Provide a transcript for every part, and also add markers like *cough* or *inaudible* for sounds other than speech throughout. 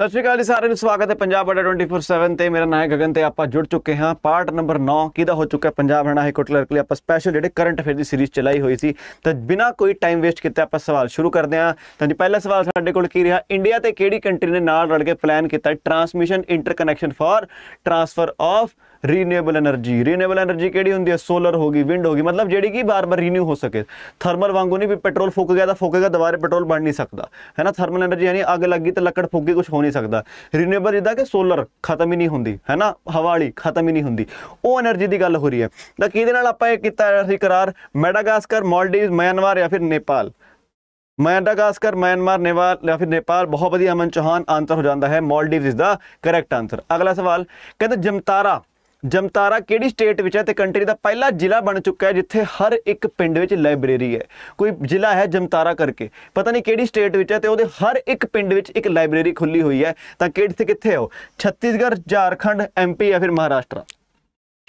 ਸਤਿ ਸ਼੍ਰੀ ਅਕਾਲ ਜੀ ਸਾਰਿਆਂ ਨੂੰ ਸਵਾਗਤ ਹੈ ਪੰਜਾਬ ਅਡਾ 24/7 ਤੇ ਮੇਰਾ ਨਾਮ ਹੈ ਗਗਨ ਤੇ ਆਪਾਂ ਜੁੜ ਚੁੱਕੇ ਹਾਂ ਪਾਰਟ ਨੰਬਰ 9 ਕਿਹਦਾ ਹੋ ਚੁੱਕਾ ਪੰਜਾਬ ਹਰਿਆਣਾ ਹਾਈ ਕੋਰਟ ਕਲੀ ਆਪਾਂ ਸਪੈਸ਼ਲ ਜਿਹੜੇ ਕਰੰਟ ਅਫੇਅਰ ਦੀ ਸੀਰੀਜ਼ ਚਲਾਈ ਹੋਈ ਸੀ ਤਾਂ ਬਿਨਾ ਕੋਈ ਟਾਈਮ ਵੇਸਟ ਕੀਤੇ ਆਪਾਂ ਸਵਾਲ ਸ਼ੁਰੂ ਕਰਦੇ ਹਾਂ ਤਾਂ ਜੀ ਪਹਿਲਾ ਸਵਾਲ ਸਾਡੇ ਕੋਲ ਕੀ ਰਿਹਾ ਇੰਡੀਆ ਤੇ ਕਿਹੜੀ ਕੰਟਰੀ ਨੇ ਨਾਲ ਰਲ ਕੇ ਪਲਾਨ ਕੀਤਾ transmission interconnection for transfer of renewable energy renewable energy ਕਿਹੜੀ ਹੁੰਦੀ ਹੈ ਸੋਲਰ ਹੋਗੀ ਵਿੰਡ ਹੋਗੀ ਮਤਲਬ ਜਿਹੜੀ ਕਿ ਬਾਰ-ਬਾਰ ਰੀਨਿਊ ਹੋ ਸਕੇ ਥਰਮਲ ਵਾਂਗੂ ਨਹੀਂ ਵੀ ਪੈਟਰੋਲ ਫੂਕ ਗਿਆ ਤਾਂ ਫੂਕੇਗਾ ਦੁਬਾਰੇ ਪੈਟਰੋਲ ਬਣ ਨਹੀਂ ਸਕਦਾ ਹੈ ਨਾ ਥਰਮਲ એનર્ਜੀ ਯਾਨੀ ਅੱਗ ਲੱਗੀ ਤੇ ਲੱਕੜ ਫੂਕੀ ਕੁਝ ਹੋ ਨਹੀਂ ਸਕਦਾ ਰੀਨਿਊਏਬਲ ਜਿੱਦਾਂ ਕਿ ਸੋਲਰ ਖਤਮ ਹੀ ਨਹੀਂ ਹੁੰਦੀ ਹੈ ਨਾ ਹਵਾ ਵਾਲੀ ਖਤਮ ਹੀ ਨਹੀਂ ਹੁੰਦੀ ਉਹ એનર્ਜੀ ਦੀ ਗੱਲ ਹੋ ਰਹੀ ਹੈ ਤਾਂ ਕਿਹਦੇ ਨਾਲ ਆਪਾਂ ਇਹ ਕੀਤਾ ਸੀ ਕਰਾਰ ਮੈਡਾਗਾਸਕਰ ਮਾਲਦੀਵ ਮਿਆਂਮਾਰ ਜਾਂ ਫਿਰ ਨੇਪਾਲ ਮੈਡਾਗਾਸਕਰ ਮਿਆਂਮਾਰ ਨੇਵਾਲ ਜਾਂ ਫਿਰ ਨੇਪਾਲ ਬਹੁਤ ਵਧੀਆ ਅਮਨ ਚੌਹਾਨ ਆਨਸਰ ਹੋ ਜਾਂਦਾ ਹੈ Maldives is the correct answer ਅਗਲਾ ਸਵਾਲ ਕਹਿੰਦਾ ਜਮਤਾਰਾ ਜਮਤਾਰਾ ਕਿਹੜੀ ਸਟੇਟ ਵਿੱਚ ਹੈ ਤੇ ਕੰਟਰੀ ਦਾ ਪਹਿਲਾ ਜ਼ਿਲ੍ਹਾ ਬਣ ਚੁੱਕਾ ਹੈ ਜਿੱਥੇ ਹਰ ਇੱਕ ਪਿੰਡ ਵਿੱਚ ਲਾਇਬ੍ਰੇਰੀ ਹੈ ਕੋਈ ਜ਼ਿਲ੍ਹਾ ਹੈ ਜਮਤਾਰਾ ਕਰਕੇ ਪਤਾ ਨਹੀਂ ਕਿਹੜੀ ਸਟੇਟ ਵਿੱਚ ਹੈ ਤੇ ਉਹਦੇ ਹਰ ਇੱਕ ਪਿੰਡ ਵਿੱਚ ਇੱਕ ਲਾਇਬ੍ਰੇਰੀ ਖੁੱਲੀ ਹੋਈ ਹੈ ਤਾਂ ਕਿਹੜੇ ਕਿੱਥੇ ਹੋ ਛੱਤੀਸਗੜ੍ਹ ਝਾਰਖੰਡ ਐਮਪੀ ਜਾਂ ਫਿਰ ਮਹਾਰਾਸ਼ਟਰ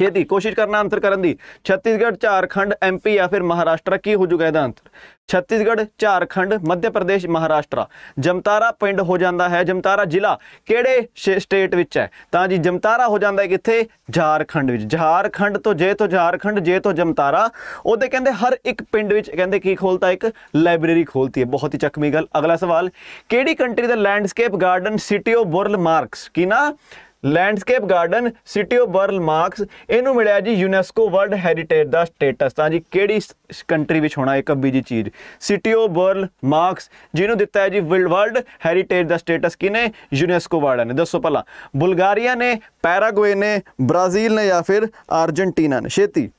ਛੇਤੀ ਕੋਸ਼ਿਸ਼ ਕਰਨਾ ਆਨਸਰ ਕਰਨ ਦੀ ਛੱਤੀਸਗੜ੍ਹ ਝਾਰਖੰਡ ਐਮਪੀ ਜਾਂ ਫਿਰ ਮਹਾਰਾਸ਼ਟਰ ਕੀ ਹੋ ਜੂਗਾ ਇਹਦਾ ਆਨਸਰ ਛੱਤੀਸਗੜ੍ਹ ਝਾਰਖੰਡ ਮੱਧ ਪ੍ਰਦੇਸ਼ ਮਹਾਰਾਸ਼ਟਰ ਜਮਤਾਰਾ ਪਿੰਡ ਹੋ ਜਾਂਦਾ ਹੈ ਜਮਤਾਰਾ ਜ਼ਿਲ੍ਹਾ ਕਿਹੜੇ ਸਟੇਟ ਵਿੱਚ ਹੈ ਤਾਂ ਜੀ ਜਮਤਾਰਾ ਹੋ ਜਾਂਦਾ ਹੈ ਕਿੱਥੇ ਝਾਰਖੰਡ ਵਿੱਚ ਝਾਰਖੰਡ ਤੋਂ ਜੇ ਤੋਂ ਝਾਰਖੰਡ ਜੇ ਤੋਂ ਜਮਤਾਰਾ ਉਹਦੇ ਕਹਿੰਦੇ ਹਰ ਇੱਕ ਪਿੰਡ ਵਿੱਚ ਕਹਿੰਦੇ ਕੀ ਖੋਲਤਾ ਇੱਕ ਲਾਇਬ੍ਰੇਰੀ ਖੋਲਤੀ ਹੈ ਬਹੁਤ ਹੀ ਚੱਕਮੀ ਗੱਲ ਅਗਲਾ ਸਵਾਲ ਕਿਹੜੀ ਕੰਟਰੀ ਦਾ landscape garden city of Burle Marx ਕੀ ਨਾ landscape garden city of Burle Marx ਇਹਨੂੰ ਮਿਲਿਆ ਜੀ ਯੂਨੈਸਕੋ ਵਰਲਡ ਹੈਰੀਟੇਜ ਦਾ ਸਟੇਟਸ ਤਾਂ ਜੀ ਕਿਹੜੀ ਕੰਟਰੀ ਵਿੱਚ ਹੋਣਾ ਇੱਕ ਅੱਬੀ ਜੀ ਚੀਜ਼ ਸਿਟੀ ਆਫ ਬਰਲ ਮਾਰਕਸ ਜਿਹਨੂੰ ਦਿੱਤਾ ਹੈ ਜੀ ਵਰਲਡ ਹੈਰੀਟੇਜ ਦਾ ਸਟੇਟਸ ਕਿਨੇ ਯੂਨੈਸਕੋ ਵਾਲਾ ਨੇ ਦੱਸੋ ਪਹਿਲਾਂ ਬੁਲਗਾਰੀਆ ਨੇ ਪੈਰਾਗੁਏ ਨੇ ਬ੍ਰਾਜ਼ੀਲ ਨੇ ਜਾਂ ਫਿਰ ਆਰਜਨਟੀਨਾ ਨੇ ਛੇਤੀ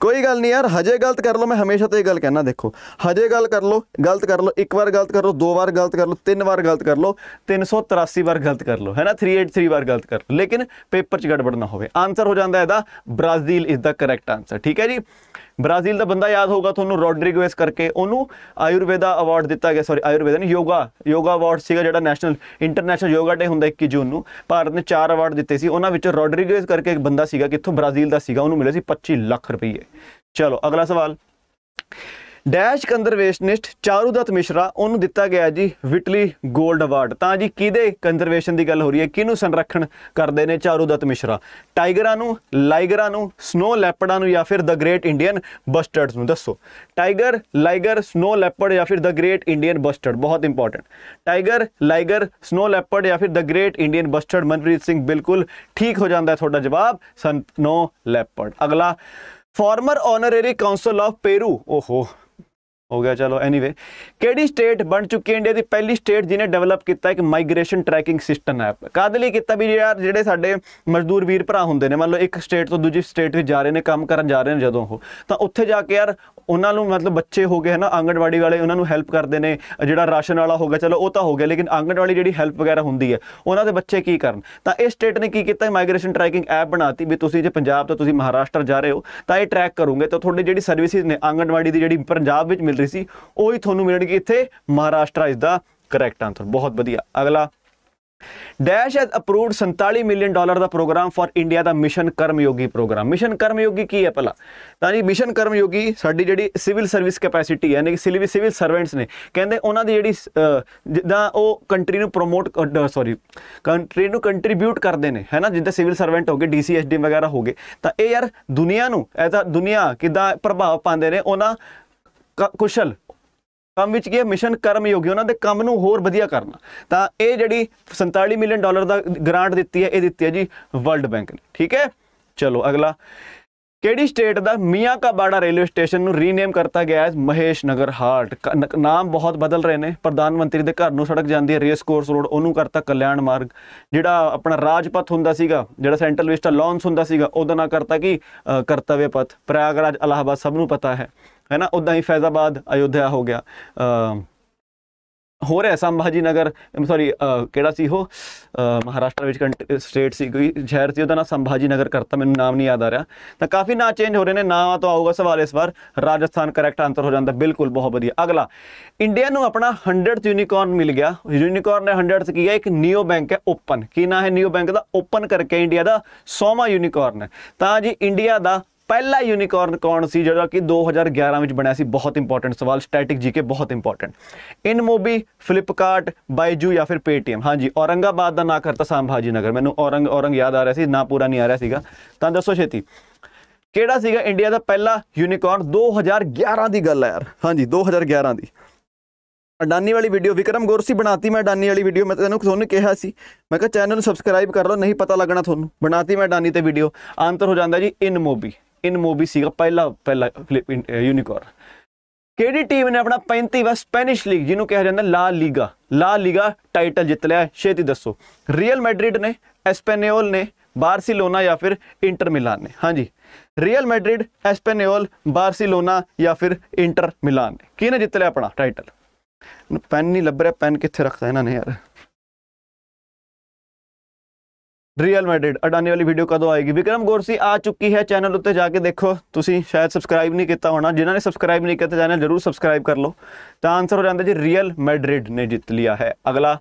ਕੋਈ ਗੱਲ ਨਹੀਂ ਯਾਰ ਹਜੇ ਗਲਤ ਕਰ ਲਓ ਮੈਂ ਹਮੇਸ਼ਾ ਤੇ ਇਹ ਗੱਲ ਕਹਿਣਾ ਦੇਖੋ ਹਜੇ ਗੱਲ ਕਰ ਲਓ ਗਲਤ ਕਰ ਲਓ ਇੱਕ ਵਾਰ ਗਲਤ ਕਰ ਲਓ ਦੋ ਵਾਰ ਗਲਤ ਕਰ ਲਓ ਤਿੰਨ ਵਾਰ ਗਲਤ ਕਰ ਲਓ 383 ਵਾਰ ਗਲਤ ਕਰ ਲਓ ਹੈਨਾ 383 ਵਾਰ ਗਲਤ ਕਰ ਲਓ ਲੇਕਿਨ ਪੇਪਰ 'ਚ ਗੜਬੜ ਨਾ ਹੋਵੇ ਆਨਸਰ ਹੋ ਜਾਂਦਾ ਇਹਦਾ Brazil is the correct answer ਠੀਕ ਹੈ ਜੀ ਬ੍ਰਾਜ਼ੀਲ ਦਾ ਬੰਦਾ ਯਾਦ ਹੋਊਗਾ ਤੁਹਾਨੂੰ ਰੋਡਰੀਗੋਸ ਇਸ ਕਰਕੇ ਉਹਨੂੰ ਆਯੁਰਵੇਦਾ ਅਵਾਰਡ ਦਿੱਤਾ ਗਿਆ ਸੌਰੀ ਆਯੁਰਵੇਦਾ ਨਹੀਂ ਯੋਗਾ ਯੋਗਾ ਅਵਾਰਡ ਸੀਗਾ ਜਿਹੜਾ ਨੈਸ਼ਨਲ ਇੰਟਰਨੈਸ਼ਨਲ ਯੋਗਾ ਡੇ ਹੁੰਦਾ 21 ਜੂਨ ਨੂੰ ਭਾਰਤ ਨੇ ਚਾਰ ਅਵਾਰਡ ਦਿੱਤੇ ਸੀ ਉਹਨਾਂ ਵਿੱਚ ਰੋਡਰੀਗੋਸ ਇਸ ਕਰਕੇ ਇੱਕ ਬੰਦਾ ਸੀਗਾ ਕਿੱਥੋਂ ਬ੍ਰਾਜ਼ੀਲ ਦਾ ਸੀਗਾ ਉਹਨੂੰ ਮਿਲੇ ਸੀ 25 ਲੱਖ ਰੁਪਏ ਚਲੋ ਅਗਲਾ ਸਵਾਲ ਡੈਸ਼ ਕੰਜ਼ਰਵੇਸ਼ਨਿਸਟ ਚਾਰੂਦਤ ਮਿਸ਼ਰਾ ਉਹਨੂੰ ਦਿੱਤਾ ਗਿਆ ਜੀ ਵਿਟਲੀ 골ਡ ਅਵਾਰਡ ਤਾਂ ਜੀ ਕਿਹਦੇ ਕੰਜ਼ਰਵੇਸ਼ਨ ਦੀ ਗੱਲ ਹੋ ਰਹੀ ਹੈ ਕਿਹਨੂੰ ਸੰਰਖਣ ਕਰਦੇ ਨੇ ਚਾਰੂਦਤ ਮਿਸ਼ਰਾ ਟਾਈਗਰਾਂ ਨੂੰ ਲਾਈਗਰਾਂ ਨੂੰ ਸਨੋ ਲੈਪਰਡਾਂ ਨੂੰ ਜਾਂ ਫਿਰ ਦ ਗ੍ਰੇਟ ਇੰਡੀਅਨ ਬਸਟਰਡਸ ਨੂੰ ਦੱਸੋ ਟਾਈਗਰ ਲਾਈਗਰ ਸਨੋ ਲੈਪਰਡ ਜਾਂ ਫਿਰ ਦ ਗ੍ਰੇਟ ਇੰਡੀਅਨ ਬਸਟਰਡ ਬਹੁਤ important tiger liger snow leopard ਜਾਂ ਫਿਰ the great Indian bustard Manpreet Singh ਬਿਲਕੁਲ ਠੀਕ ਹੋ ਜਾਂਦਾ ਹੈ ਤੁਹਾਡਾ ਜਵਾਬ ਸਨੋ ਲੈਪਰਡ ਅਗਲਾ former honorary consul of Peru ਓਹੋ ਹੋ ਗਿਆ ਚਲੋ ਐਨੀਵੇ ਕਿਹੜੀ ਸਟੇਟ ਬਣ ਚੁੱਕੀ ਹੈ ਇੰਡੀਆ ਦੀ ਪਹਿਲੀ ਸਟੇਟ ਜਿਹਨੇ ਡਿਵੈਲਪ ਕੀਤਾ ਇੱਕ ਮਾਈਗ੍ਰੇਸ਼ਨ ਟਰੈਕਿੰਗ ਸਿਸਟਮ ਐਪ ਕਾਦੇ ਲਈ ਕੀਤਾ ਵੀ ਯਾਰ ਜਿਹੜੇ ਸਾਡੇ ਮਜ਼ਦੂਰ ਵੀਰ ਭਰਾ ਹੁੰਦੇ ਨੇ ਮੰਨ ਲਓ ਇੱਕ ਸਟੇਟ ਤੋਂ ਦੂਜੀ ਸਟੇਟ ਵਿੱਚ ਜਾ ਰਹੇ ਨੇ ਕੰਮ ਕਰਨ ਜਾ ਰਹੇ ਨੇ ਜਦੋਂ ਉਹ ਤਾਂ ਉੱਥੇ ਜਾ ਕੇ ਯਾਰ ਉਹਨਾਂ ਨੂੰ ਮਤਲਬ ਬੱਚੇ ਹੋ ਗਏ ਹਨਾ ਆਂਗਣਵਾੜੀ ਵਾਲੇ ਉਹਨਾਂ ਨੂੰ ਹੈਲਪ ਕਰਦੇ ਨੇ ਜਿਹੜਾ ਰਾਸ਼ਨ ਵਾਲਾ ਹੋ ਗਿਆ ਚਲੋ ਉਹ ਤਾਂ ਹੋ ਗਿਆ ਲੇਕਿਨ ਆਂਗਣਵਾੜੀ ਜਿਹੜੀ ਹੈਲਪ ਵਗੈਰਾ ਹੁੰਦੀ ਹੈ ਉਹਨਾਂ ਦੇ ਬੱਚੇ ਕੀ ਕਰਨ ਤਾਂ ਇਹ ਸਟੇਟ ਨੇ ਕੀ ਕੀਤਾ ਮਾਈਗ੍ਰੇਸ਼ਨ ਟਰੈਕਿੰਗ ਐਪ ਬਣਾਤੀ ਵੀ ਤੁਸੀਂ ਜੇ ਪੰਜਾਬ ਤੋਂ ਤੁਸੀਂ ਮਹਾਰਾਸ਼ਟਰ ਜਾ ਰਹੇ ਹੋ ਤਾਂ ਇਹ ਟਰੈਕ ਕਰੂਗੇ ਤਾਂ ਤੁਹਾਡੇ ਜਿਹੜੀ ਸਰਵਿਸਿਜ਼ ਨੇ ਆਂਗਣਵਾੜੀ ਦੀ ਜਿਹੜੀ ਪੰਜਾਬ ਵਿੱਚ ਮਿਲ ਰਹੀ ਸੀ ਉਹ ਤੁਹਾਨੂੰ ਮਿਲਣਗੇ ਇੱਥੇ ਮਹਾਰਾਸ਼ਟਰ ਇਸ ਦਾ ਕਰੈਕਟ ਆਨਸਰ ਬਹੁਤ ਵਧੀਆ ਅਗਲਾ dash has approved 47 million dollar ਦਾ ਪ੍ਰੋਗਰਾਮ ਫਾਰ ਇੰਡੀਆ ਦਾ mission Karmayogi programme mission Karmayogi ਕੀ ਹੈ ਪਹਿਲਾ ਤਾਂ ਜੀ ਮਿਸ਼ਨ ਕਰਮਯੋਗੀ ਸਾਡੀ ਜਿਹੜੀ ਸਿਵਲ ਸਰਵਿਸ ਕੈਪੈਸਿਟੀ ਹੈ ਯਾਨੀ ਸਿਵਲ ਸਿਵਲ ਸਰਵੈਂਟਸ ਨੇ ਕਹਿੰਦੇ ਉਹਨਾਂ ਦੀ ਜਿਹੜੀ ਜਿੱਦਾਂ ਉਹ ਕੰਟਰੀ ਨੂੰ ਪ੍ਰੋਮੋਟ ਸੌਰੀ ਕੰਟਰੀ ਨੂੰ ਕੰਟਰੀਬਿਊਟ ਕਰਦੇ ਨੇ ਹੈਨਾ ਨਾ ਜਿੱਦਾਂ ਸਿਵਲ ਸਰਵੈਂਟ ਹੋਗੇ ਗਏ ਡੀਸੀਐਸਡੀ ਵਗੈਰਾ ਹੋਗੇ ਤਾਂ ਇਹ ਯਾਰ ਦੁਨੀਆ ਨੂੰ ਐਜ਼ ਅ ਦੁਨੀਆ ਕਿਦਾਂ ਪ੍ਰਭਾਵ ਪਾਉਂਦੇ ਨੇ ਉਹਨਾਂ ਕੁਸ਼ਲ ਕੰਮ ਵਿੱਚ ਕੀ ਹੈ ਮਿਸ਼ਨ ਕਰਮ ਯੋਗੀ ਉਹਨਾਂ ਦੇ ਕੰਮ ਨੂੰ ਹੋਰ ਵਧੀਆ ਕਰਨਾ ਤਾਂ ਇਹ ਜਿਹੜੀ 47 ਮਿਲੀਅਨ ਡਾਲਰ ਦਾ ਗ੍ਰਾਂਟ ਦਿੱਤੀ ਹੈ ਇਹ ਦਿੱਤੀ ਹੈ ਜੀ ਵਰਲਡ ਬੈਂਕ ਨੇ ਠੀਕ ਹੈ ਚਲੋ ਅਗਲਾ ਕਿਹੜੀ ਸਟੇਟ ਦਾ ਮੀਆਂ ਬਾੜਾ ਰੇਲਵੇ ਸਟੇਸ਼ਨ ਨੂੰ ਰੀਨੇਮ ਕਰਤਾ ਗਿਆ ਹੈ ਮਹੇਸ਼ ਨਗਰ ਹਾਰਟ ਨਾਮ ਬਹੁਤ ਬਦਲ ਰਹੇ ਨੇ ਪ੍ਰਧਾਨ ਮੰਤਰੀ ਦੇ ਘਰ ਨੂੰ ਸੜਕ ਜਾਂਦੀ ਹੈ ਰੇਸ ਕੋਰਸ ਰੋਡ ਉਹਨੂੰ ਕਰਤਾ ਕਲਿਆਣ ਮਾਰਗ ਜਿਹੜਾ ਆਪਣਾ ਰਾਜਪਥ ਹੁੰਦਾ ਸੀਗਾ ਜਿਹੜਾ ਸੈਂਟਰਲ ਵਿਸਟਾ ਲੌਂਸ ਹੁੰਦਾ ਸੀਗਾ ਉਹਦਾ ਨਾਂ ਕਰਤਾ ਕਿ ਕਰਤਵਯ ਪਥ ਪ੍ਰਯਾਗਰਾਜ ਅਲਾਹਾਬਾਦ ਸਭ ਨੂੰ ਪਤਾ ਹੈ ਹੈ ਨਾ ਉਦਾਂ ਹੀ ਫੈਜ਼ਾਬਾਦ ਅਯੁੱਧਿਆ ਹੋ ਗਿਆ ਹੋਰ ਰਿਹਾ ਸੰਭਾਜੀ ਨਗਰ ਸੌਰੀ ਕਿਹੜਾ ਸੀ ਉਹ ਮਹਾਰਾਸ਼ਟਰ ਵਿੱਚ ਸਟੇਟ ਸੀ ਕੋਈ ਸ਼ਹਿਰ ਸੀ ਉਹਦਾ ਨਾਮ ਸੰਭਾਜੀ ਨਗਰ ਕਰਤਾ ਮੈਨੂੰ ਨਾਮ ਨਹੀਂ ਯਾਦ ਆ ਰਿਹਾ ਤਾਂ ਕਾਫੀ ਨਾਂ ਚੇਂਜ ਹੋ ਰਹੇ ਨੇ ਨਾਂ ਆ ਤਾਂ ਆਊਗਾ ਸਵਾਲ ਇਸ ਵਾਰ ਰਾਜਸਥਾਨ ਕਰੈਕਟ ਆਨਸਰ ਹੋ ਜਾਂਦਾ ਬਿਲਕੁਲ ਬਹੁਤ ਵਧੀਆ ਅਗਲਾ ਇੰਡੀਆ ਨੂੰ ਆਪਣਾ 100th ਯੂਨੀਕੋਰਨ ਮਿਲ ਗਿਆ ਯੂਨੀਕੋਰਨ ਨੇ 100th ਕੀ ਹੈ ਇੱਕ ਨਿਓ ਬੈਂਕ ਹੈ ਓਪਨ ਕੀ ਨਾਂ ਹੈ ਨਿਓ ਬੈਂਕ ਦਾ ਓਪਨ ਕਰਕੇ ਇੰਡੀਆ ਦਾ 100ਵਾਂ ਯੂਨੀਕੋਰਨ ਹੈ ਤਾਂ ਜੀ ਇੰਡੀਆ ਦਾ ਪਹਿਲਾ ਯੂਨੀਕੋਰਨ ਕੌਣ ਸੀ ਜਿਹੜਾ ਕਿ 2011 ਵਿੱਚ ਬਣਿਆ ਸੀ ਬਹੁਤ ਇੰਪੋਰਟੈਂਟ ਸਵਾਲ ਸਟੈਟਿਕ ਜੀਕੇ ਬਹੁਤ important in Mobi Flipkart Byju ਜਾਂ ਫਿਰ ਪੇਟੀਐਮ ਹਾਂਜੀ ਔਰੰਗਾਬਾਦ ਦਾ ਨਾਂ ਕਰਤਾ ਸੰਭਾਜੀ ਨਗਰ ਮੈਨੂੰ ਔਰੰਗ ਔਰੰਗ ਯਾਦ ਆ ਰਿਹਾ ਸੀ ਨਾ ਪੂਰਾ ਨਹੀਂ ਆ ਰਿਹਾ ਸੀਗਾ ਤਾਂ ਦੱਸੋ ਛੇਤੀ ਕਿਹੜਾ ਸੀਗਾ ਇੰਡੀਆ ਦਾ ਪਹਿਲਾ ਯੂਨੀਕੋਰਨ 2011 ਦੀ ਗੱਲ ਆ ਯਾਰ ਹਾਂਜੀ 2011 ਦੀ ਅਡਾਨੀ ਵਾਲੀ ਵੀਡੀਓ ਵਿਕਰਮ ਗੋਰਸੀ ਬਣਾਤੀ ਮੈਂ ਅਡਾਨੀ ਵਾਲੀ ਵੀਡੀਓ ਮੈਂ ਤੈਨੂੰ ਤੁਹਾਨੂੰ ਕਿਹਾ ਸੀ ਮੈਂ ਕਿਹਾ ਚੈਨਲ ਨੂੰ ਸਬਸਕ੍ਰਾਈਬ ਕਰ ਲਓ ਨਹੀਂ ਪਤਾ ਲੱਗਣਾ ਤੁਹਾਨੂੰ ਬਣਾਤੀ ਮੈਂ ਅਡਾਨੀ ਤੇ ਵੀਡੀਓ ਆਨਸਰ ਹੋ ਜਾਂਦਾ ਜੀ ਮੋਬੀ ਇਨ ਮੂਵੀ ਸੀਗਾ ਪਹਿਲਾ ਪਹਿਲਾ ਯੂਨੀਕੋਰ ਕਿਹੜੀ ਟੀਮ ਨੇ ਆਪਣਾ 35ਵਾਂ ਸਪੈਨਿਸ਼ ਲੀਗ ਜਿਹਨੂੰ ਕਿਹਾ ਜਾਂਦਾ ਲਾ ਲੀਗਾ ਲਾ ਲੀਗਾ ਟਾਈਟਲ ਜਿੱਤ ਲਿਆ ਛੇਤੀ ਦੱਸੋ ਰੀਅਲ ਮੈਡ੍ਰਿਡ ਨੇ ਐਸਪੈਨਿਓਲ ਨੇ ਬਾਰਸੀਲੋਨਾ ਜਾਂ ਫਿਰ ਇੰਟਰ ਮਿਲਾਨ ਨੇ ਹਾਂਜੀ ਰੀਅਲ ਮੈਡ੍ਰਿਡ ਐਸਪੈਨਿਓਲ ਬਾਰਸੀਲੋਨਾ ਜਾਂ ਫਿਰ ਇੰਟਰ ਮਿਲਾਨ ਨੇ ਕਿਹਨੇ ਜਿੱਤ ਲਿਆ ਆਪਣਾ ਟਾਈਟਲ ਪੈਨ ਨਹੀਂ ਲੱਭ ਰਿਹਾ ਪੈਨ ਕਿੱਥੇ ਰੱਖਦਾ ਇਹਨਾਂ ਨੇ ਯਾਰ ਰੀਅਲ ਮੈਡ੍ਰਿਡ ਅਡਾਨੀ ਵਾਲੀ ਵੀਡੀਓ ਕਦੋਂ ਆਏਗੀ ਵਿਕਰਮ ਗੋਰਸੀ ਆ ਚੁੱਕੀ ਹੈ ਚੈਨਲ ਉੱਤੇ ਜਾ ਕੇ ਦੇਖੋ ਤੁਸੀਂ ਸ਼ਾਇਦ ਸਬਸਕ੍ਰਾਈਬ ਨਹੀਂ ਕੀਤਾ ਹੋਣਾ ਜਿਨ੍ਹਾਂ ਨੇ ਸਬਸਕ੍ਰਾਈਬ ਨਹੀਂ ਕੀਤਾ ਚੈਨਲ ਜਰੂਰ ਸਬਸਕ੍ਰਾਈਬ ਕਰ ਲਓ ਤਾਂ ਆਨਸਰ ਹੋ ਜਾਂਦਾ ਜੀ ਰੀਅਲ ਮੈਡ੍ਰਿਡ ਨੇ ਜਿੱਤ ਲਿਆ ਹੈ ਅਗਲਾ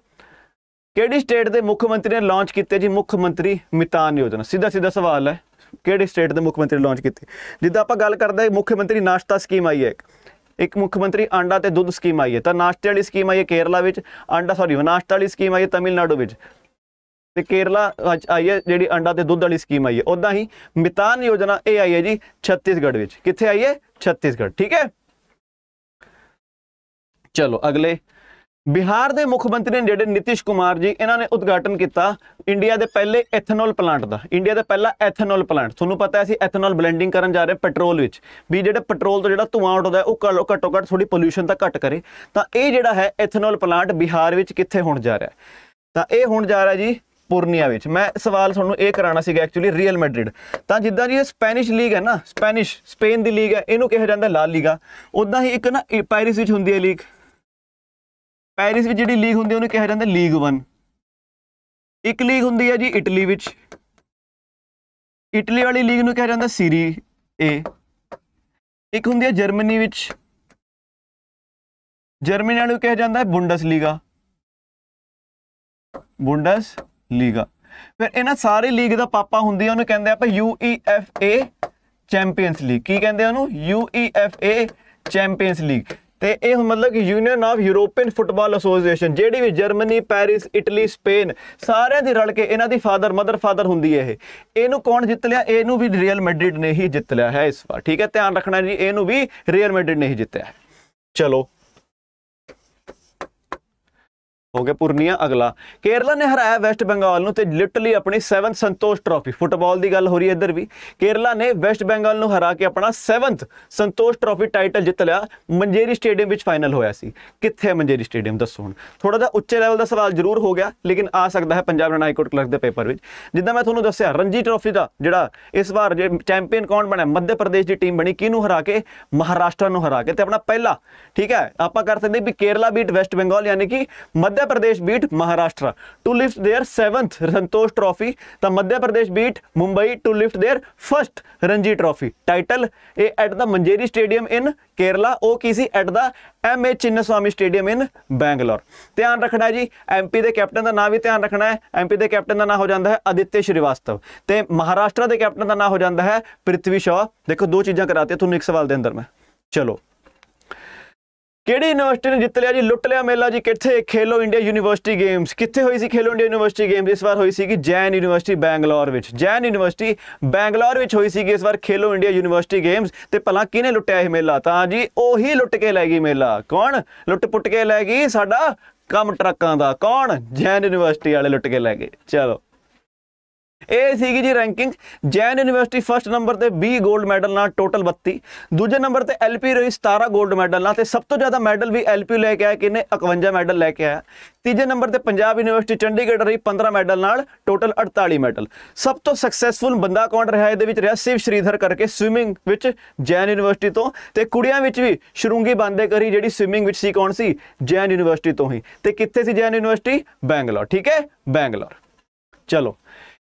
ਕਿਹੜੀ ਸਟੇਟ ਦੇ ਮੁੱਖ ਮੰਤਰੀ ਨੇ ਲਾਂਚ ਕੀਤੇ ਜੀ ਮੁੱਖ ਮੰਤਰੀ ਮਿਤਾਨ ਯੋਜਨਾ ਸਿੱਧਾ ਸਿੱਧਾ ਸਵਾਲ ਹੈ ਕਿਹੜੀ ਸਟੇਟ ਦੇ ਮੁੱਖ ਮੰਤਰੀ ਲਾਂਚ ਕੀਤੀ ਜਿੱਦਾਂ ਆਪਾਂ ਗੱਲ ਕਰਦੇ ਮੁੱਖ ਮੰਤਰੀ ਨਾਸ਼ਤਾ ਸਕੀਮ ਆਈ ਹੈ ਇੱਕ ਇੱਕ ਮੁੱਖ ਮੰਤਰੀ ਆਂਡਾ ਤੇ ਦੁੱਧ ਸਕੀਮ ਆਈ ਹੈ ਤਾਂ ਨਾਸ਼ਤੇ ਵਾਲੀ ਸਕੀਮ ਆਈ ਹੈ ਕੇਰਲਾ ਵਿੱਚ ਆਂਡਾ ਸੌਰੀ ਨਾਸ਼ਤਾ ਵਾਲੀ ਸਕੀਮ ਆਈ ਹੈ ਤਮਿਲਨਾਡੂ ਵਿੱਚ ਤੇ ਕੇਰਲਾ ਆਈ ਹੈ ਜਿਹੜੀ ਅੰਡਾ ਤੇ ਦੁੱਧ ਵਾਲੀ ਸਕੀਮ ਆਈ ਹੈ ਉਦਾਂ ਹੀ ਮਿਤਾਨ ਯੋਜਨਾ ਇਹ ਆਈ ਹੈ ਜੀ ਛੱਤੀਸਗੜ੍ਹ ਵਿੱਚ ਕਿੱਥੇ ਆਈ ਹੈ ਛੱਤੀਸਗੜ੍ਹ ਠੀਕ ਹੈ ਚਲੋ ਅਗਲੇ ਬਿਹਾਰ ਦੇ ਮੁੱਖ ਮੰਤਰੀ ਨੇ ਜਿਹੜੇ ਨਿਤਿਸ਼ ਕੁਮਾਰ ਜੀ ਇਹਨਾਂ ਨੇ ਉਦਘਾਟਨ ਕੀਤਾ ਇੰਡੀਆ ਦੇ ਪਹਿਲੇ ਐਥਨੋਲ ਪਲਾਂਟ ਦਾ ਇੰਡੀਆ ਦਾ ਪਹਿਲਾ ਐਥਨੋਲ ਪਲਾਂਟ ਤੁਹਾਨੂੰ ਪਤਾ ਹੈ ਅਸੀਂ ਐਥਨੋਲ ਬਲੈਂਡਿੰਗ ਕਰਨ ਜਾ ਰਹੇ ਪੈਟਰੋਲ ਵਿੱਚ ਵੀ ਜਿਹੜਾ ਪੈਟਰੋਲ ਤੋਂ ਜਿਹੜਾ ਧੂਆਂ ਉੱਡਦਾ ਉਹ ਘੱਟੋ ਘੱਟ ਥੋੜੀ ਪੋਲੂਸ਼ਨ ਤਾਂ ਘੱਟ ਕਰੇ ਤਾਂ ਇਹ ਜਿਹੜਾ ਹੈ ਐਥਨੋਲ ਪਲਾਂਟ ਬਿਹਾਰ ਵਿੱਚ ਕਿੱਥੇ ਹੋਣ ਜਾ ਰਿਹਾ ਤਾਂ ਇਹ ਹੋਣ ਜਾ ਰਿਹਾ ਜੀ ਪੁਰਨੀਆ ਵਿੱਚ ਮੈਂ ਸਵਾਲ ਤੁਹਾਨੂੰ ਇਹ ਕਰਾਣਾ ਸੀਗਾ ਐਕਚੁਅਲੀ ਰੀਅਲ ਮੈਡ੍ਰਿਡ ਤਾਂ ਜਿੱਦਾਂ ਜੀ ਇਹ ਸਪੈਨਿਸ਼ ਲੀਗ ਹੈ ਨਾ ਸਪੈਨਿਸ਼ ਸਪੇਨ ਦੀ ਲੀਗ ਹੈ ਇਹਨੂੰ ਕਿਹਾ ਜਾਂਦਾ ਲਾ ਲੀਗਾ ਉਦਾਂ ਹੀ ਇੱਕ ਨਾ ਪੈਰਿਸ ਵਿੱਚ ਹੁੰਦੀ ਹੈ ਲੀਗ ਪੈਰਿਸ ਵਿੱਚ ਜਿਹੜੀ ਲੀਗ ਹੁੰਦੀ ਹੈ ਉਹਨੂੰ ਕਿਹਾ ਜਾਂਦਾ ਲੀਗ 1 ਇੱਕ ਲੀਗ ਹੁੰਦੀ ਹੈ ਜੀ ਇਟਲੀ ਵਿੱਚ ਇਟਲੀ ਵਾਲੀ ਲੀਗ ਨੂੰ ਕਿਹਾ ਜਾਂਦਾ ਸੀਰੀ ਏ ਇੱਕ ਹੁੰਦੀ ਹੈ ਜਰਮਨੀ ਵਿੱਚ ਜਰਮਨੀ ਨੂੰ ਕਿਹਾ ਜਾਂਦਾ ਹੈ ਬੁੰਡਸ ਲੀਗਾ ਬੁੰਡਸ ਲੀਗਾ ਫਿਰ ਇਹਨਾਂ ਸਾਰੇ ਲੀਗ ਦਾ ਪਾਪਾ ਹੁੰਦੀ ਆ ਉਹਨੂੰ ਕਹਿੰਦੇ ਆਪਾਂ ਯੂਈਐਫਏ ਚੈਂਪੀਅਨਸ ਲੀਗ ਕੀ ਕਹਿੰਦੇ ਉਹਨੂੰ ਯੂਈਐਫਏ ਚੈਂਪੀਅਨਸ ਲੀਗ ਤੇ ਇਹ ਮਤਲਬ ਕਿ union of European football association ਜਿਹੜੀ ਵੀ ਜਰਮਨੀ ਪੈਰਿਸ ਇਟਲੀ ਸਪੇਨ ਸਾਰਿਆਂ ਦੀ ਰਲ ਕੇ ਇਹਨਾਂ ਦੀ ਫਾਦਰ ਮਦਰ ਫਾਦਰ ਹੁੰਦੀ ਹੈ ਇਹ ਇਹਨੂੰ ਕੌਣ ਜਿੱਤ ਲਿਆ ਇਹਨੂੰ ਵੀ ਰੀਅਲ ਮੈਡ੍ਰਿਡ ਨੇ ਹੀ ਜਿੱਤ ਲਿਆ ਹੈ ਇਸ ਵਾਰ ਠੀਕ ਹੈ ਧਿਆਨ ਰੱਖਣਾ ਜੀ ਇਹਨੂੰ ਵੀ ਰੀਅਲ ਮੈਡ੍ਰਿਡ ਨੇ ਹੀ ਜਿੱਤਿਆ ਚਲੋ ਹੋ ਗਿਆ ਪੁਰਨੀਆ ਅਗਲਾ ਕੇਰਲਾ ਨੇ ਹਰਾਇਆ ਵੈਸਟ ਬੰਗਾਲ ਨੂੰ ਤੇ ਲਿਟਰਲੀ ਆਪਣੀ 7th ਸੰਤੋਸ਼ ਟਰਾਫੀ ਫੁੱਟਬਾਲ ਦੀ ਗੱਲ ਹੋ ਰਹੀ ਹੈ ਇੱਧਰ ਵੀ ਕੇਰਲਾ ਨੇ ਵੈਸਟ ਬੰਗਾਲ ਨੂੰ ਹਰਾ ਕੇ ਆਪਣਾ 7th ਸੰਤੋਸ਼ ਟਰਾਫੀ ਟਾਈਟਲ ਜਿੱਤ ਲਿਆ ਮੰਜੇਰੀ ਸਟੇਡੀਅਮ ਵਿੱਚ ਫਾਈਨਲ ਹੋਇਆ ਸੀ ਕਿੱਥੇ ਹੈ ਮੰਜੇਰੀ ਸਟੇਡੀਅਮ ਦੱਸੋ ਹੁਣ ਥੋੜਾ ਜਿਹਾ ਉੱਚੇ ਲੈਵਲ ਦਾ ਸਵਾਲ ਜ਼ਰੂਰ ਹੋ ਗਿਆ ਲੇਕਿਨ ਆ ਸਕਦਾ ਹੈ ਪੰਜਾਬ ਰਣਾਈ ਕੋਟ ਕਲਰਕ ਦੇ ਪੇਪਰ ਵਿੱਚ ਜਿੱਦਾਂ ਮੈਂ ਤੁਹਾਨੂੰ ਦੱਸਿਆ ਰਣਜੀ ਟਰਾਫੀ ਦਾ ਜਿਹੜਾ ਇਸ ਵਾਰ ਜੇ ਚੈਂਪੀਅਨ ਕੌਣ ਬਣਿਆ ਮੱਧ ਪ੍ਰਦੇਸ਼ ਦੀ ਟੀਮ ਬਣੀ ਕਿਹਨੂੰ ਹਰਾ ਕੇ ਮਹਾਰਾਸ਼ਟਰ ਨੂੰ ਹਰਾ ਕੇ ਤੇ ਆਪਣਾ ਪਹਿਲਾ ਠੀਕ ਹੈ ਆਪਾਂ ਕਰ ਸਕਦੇ ਵੀ ਕੇਰਲਾ ਬੀਟ ਵੈਸਟ ਬੰਗਾਲ ਯਾਨੀ ਕਿ Madhya Madhya Pradesh beat Maharashtra to lift their 7th Santosh trophy ਤਾਂ Madhya Pradesh beat Mumbai to lift their 1st Ranji trophy title ਇਹ at the Manjeri stadium in Kerala ਉਹ ਕੀ ਸੀ at the M H Chinnaswamy stadium in Bangalore ਧਿਆਨ ਰੱਖਣਾ ਜੀ ਐਮ ਪੀ ਦੇ ਕੈਪਟਨ ਦਾ ਨਾਮ ਵੀ ਧਿਆਨ ਰੱਖਣਾ ਹੈ ਐਮ ਪੀ ਦੇ ਕੈਪਟਨ ਦਾ ਨਾਮ ਹੋ ਜਾਂਦਾ ਹੈ ਅਦਿੱਤਿਆ ਸ਼੍ਰੀਵਾਸਤਵ ਤੇ ਮਹਾਰਾਸ਼ਟਰ ਦੇ ਕੈਪਟਨ ਦਾ ਨਾਮ ਹੋ ਜਾਂਦਾ ਹੈ ਪ੍ਰਿਥਵੀ ਸ਼ਾ ਦੇਖੋ ਦੋ ਚੀਜ਼ਾਂ ਕਰਾਤੀਆਂ ਤੁਹਾਨੂੰ ਇੱਕ ਸਵਾਲ ਦੇ ਅੰਦਰ ਮੈਂ ਚਲੋ ਕਿਹੜੀ ਯੂਨੀਵਰਸਿਟੀ ਨੇ ਜਿੱਤ ਲਿਆ ਜੀ ਲੁੱਟ ਲਿਆ ਮੇਲਾ ਜੀ ਕਿੱਥੇ ਖੇਲੋ ਇੰਡੀਆ ਯੂਨੀਵਰਸਿਟੀ ਗੇਮਸ ਕਿੱਥੇ ਹੋਈ ਸੀ ਖੇਲੋ ਇੰਡੀਆ ਯੂਨੀਵਰਸਿਟੀ ਗੇਮਸ ਇਸ ਵਾਰ ਹੋਈ ਸੀ ਕਿ ਜੈਨ ਯੂਨੀਵਰਸਿਟੀ ਬੈਂਗਲੌਰ ਵਿੱਚ ਜੈਨ ਯੂਨੀਵਰਸਿਟੀ ਬੈਂਗਲੌਰ ਵਿੱਚ ਹੋਈ ਸੀ ਕਿ ਇਸ ਵਾਰ ਖੇਲੋ ਇੰਡੀਆ ਯੂਨੀਵਰਸਿਟੀ ਗੇਮਸ ਤੇ ਭਲਾ ਕਿਹਨੇ ਲੁੱਟਿਆ ਇਹ ਮੇਲਾ ਤਾਂ ਜੀ ਉਹੀ ਲੁੱਟ ਕੇ ਲੈ ਗਈ ਮੇਲਾ ਕੌਣ ਲੁੱਟ ਪੁੱਟ ਕੇ ਲੈ ਗਈ ਸਾਡਾ ਕੰਮ ਟਰੱਕਾਂ ਦਾ ਕੌਣ ਜੈਨ ਯੂਨੀਵਰਸਿਟੀ ਵਾਲੇ ਲੁੱਟ ਕੇ ਲੈ ਗਏ ਚਲੋ ਇਹ ਸੀਗੀ ਜੀ ranking Jain university first number ਤੇ 20 골ਡ ਮੈਡਲ ਨਾਲ ਟੋਟਲ 32 ਦੂਜੇ ਨੰਬਰ ਤੇ ਐਲਪੀ ਰਹੀ 17 골ਡ ਮੈਡਲ ਨਾਲ ਤੇ ਸਭ ਤੋਂ ਜ਼ਿਆਦਾ ਮੈਡਲ ਵੀ ਐਲਪੀ ਲੈ ਕੇ ਆਇਆ ਕਿਨੇ 51 ਮੈਡਲ ਲੈ ਕੇ ਆਇਆ ਤੀਜੇ ਨੰਬਰ ਤੇ ਪੰਜਾਬ ਯੂਨੀਵਰਸਿਟੀ ਚੰਡੀਗੜ੍ਹ ਰਹੀ 15 ਮੈਡਲ ਨਾਲ ਟੋਟਲ 48 ਮੈਡਲ ਸਭ ਤੋਂ ਸਕਸੈਸਫੁਲ ਬੰਦਾ ਕੌਣ ਰਿਹਾ ਇਹਦੇ ਵਿੱਚ ਰਿਹਾ ਸਿਵ ਸ਼੍ਰੀਧਰ ਕਰਕੇ ਸਵਿਮਿੰਗ ਵਿੱਚ ਜੈਨ ਯੂਨੀਵਰਸਿਟੀ ਤੋਂ ਤੇ ਕੁੜੀਆਂ ਵਿੱਚ ਵੀ ਸ਼ਰੂੰਗੀ ਬਾਂਦੇ ਕਰੀ ਜਿਹੜੀ ਸਵਿਮਿੰਗ ਵਿੱਚ ਸੀ ਕੌਣ ਸੀ ਜੈਨ ਯੂਨੀਵਰਸਿਟੀ ਤੋਂ ਹੀ ਤੇ ਕਿੱਥੇ ਸੀ ਜੈਨ ਯੂਨੀਵਰਸਿਟੀ ਬੈਂਗਲੌਰ ਠੀਕ ਹੈ ਬੈਂਗਲੌਰ ਚਲੋ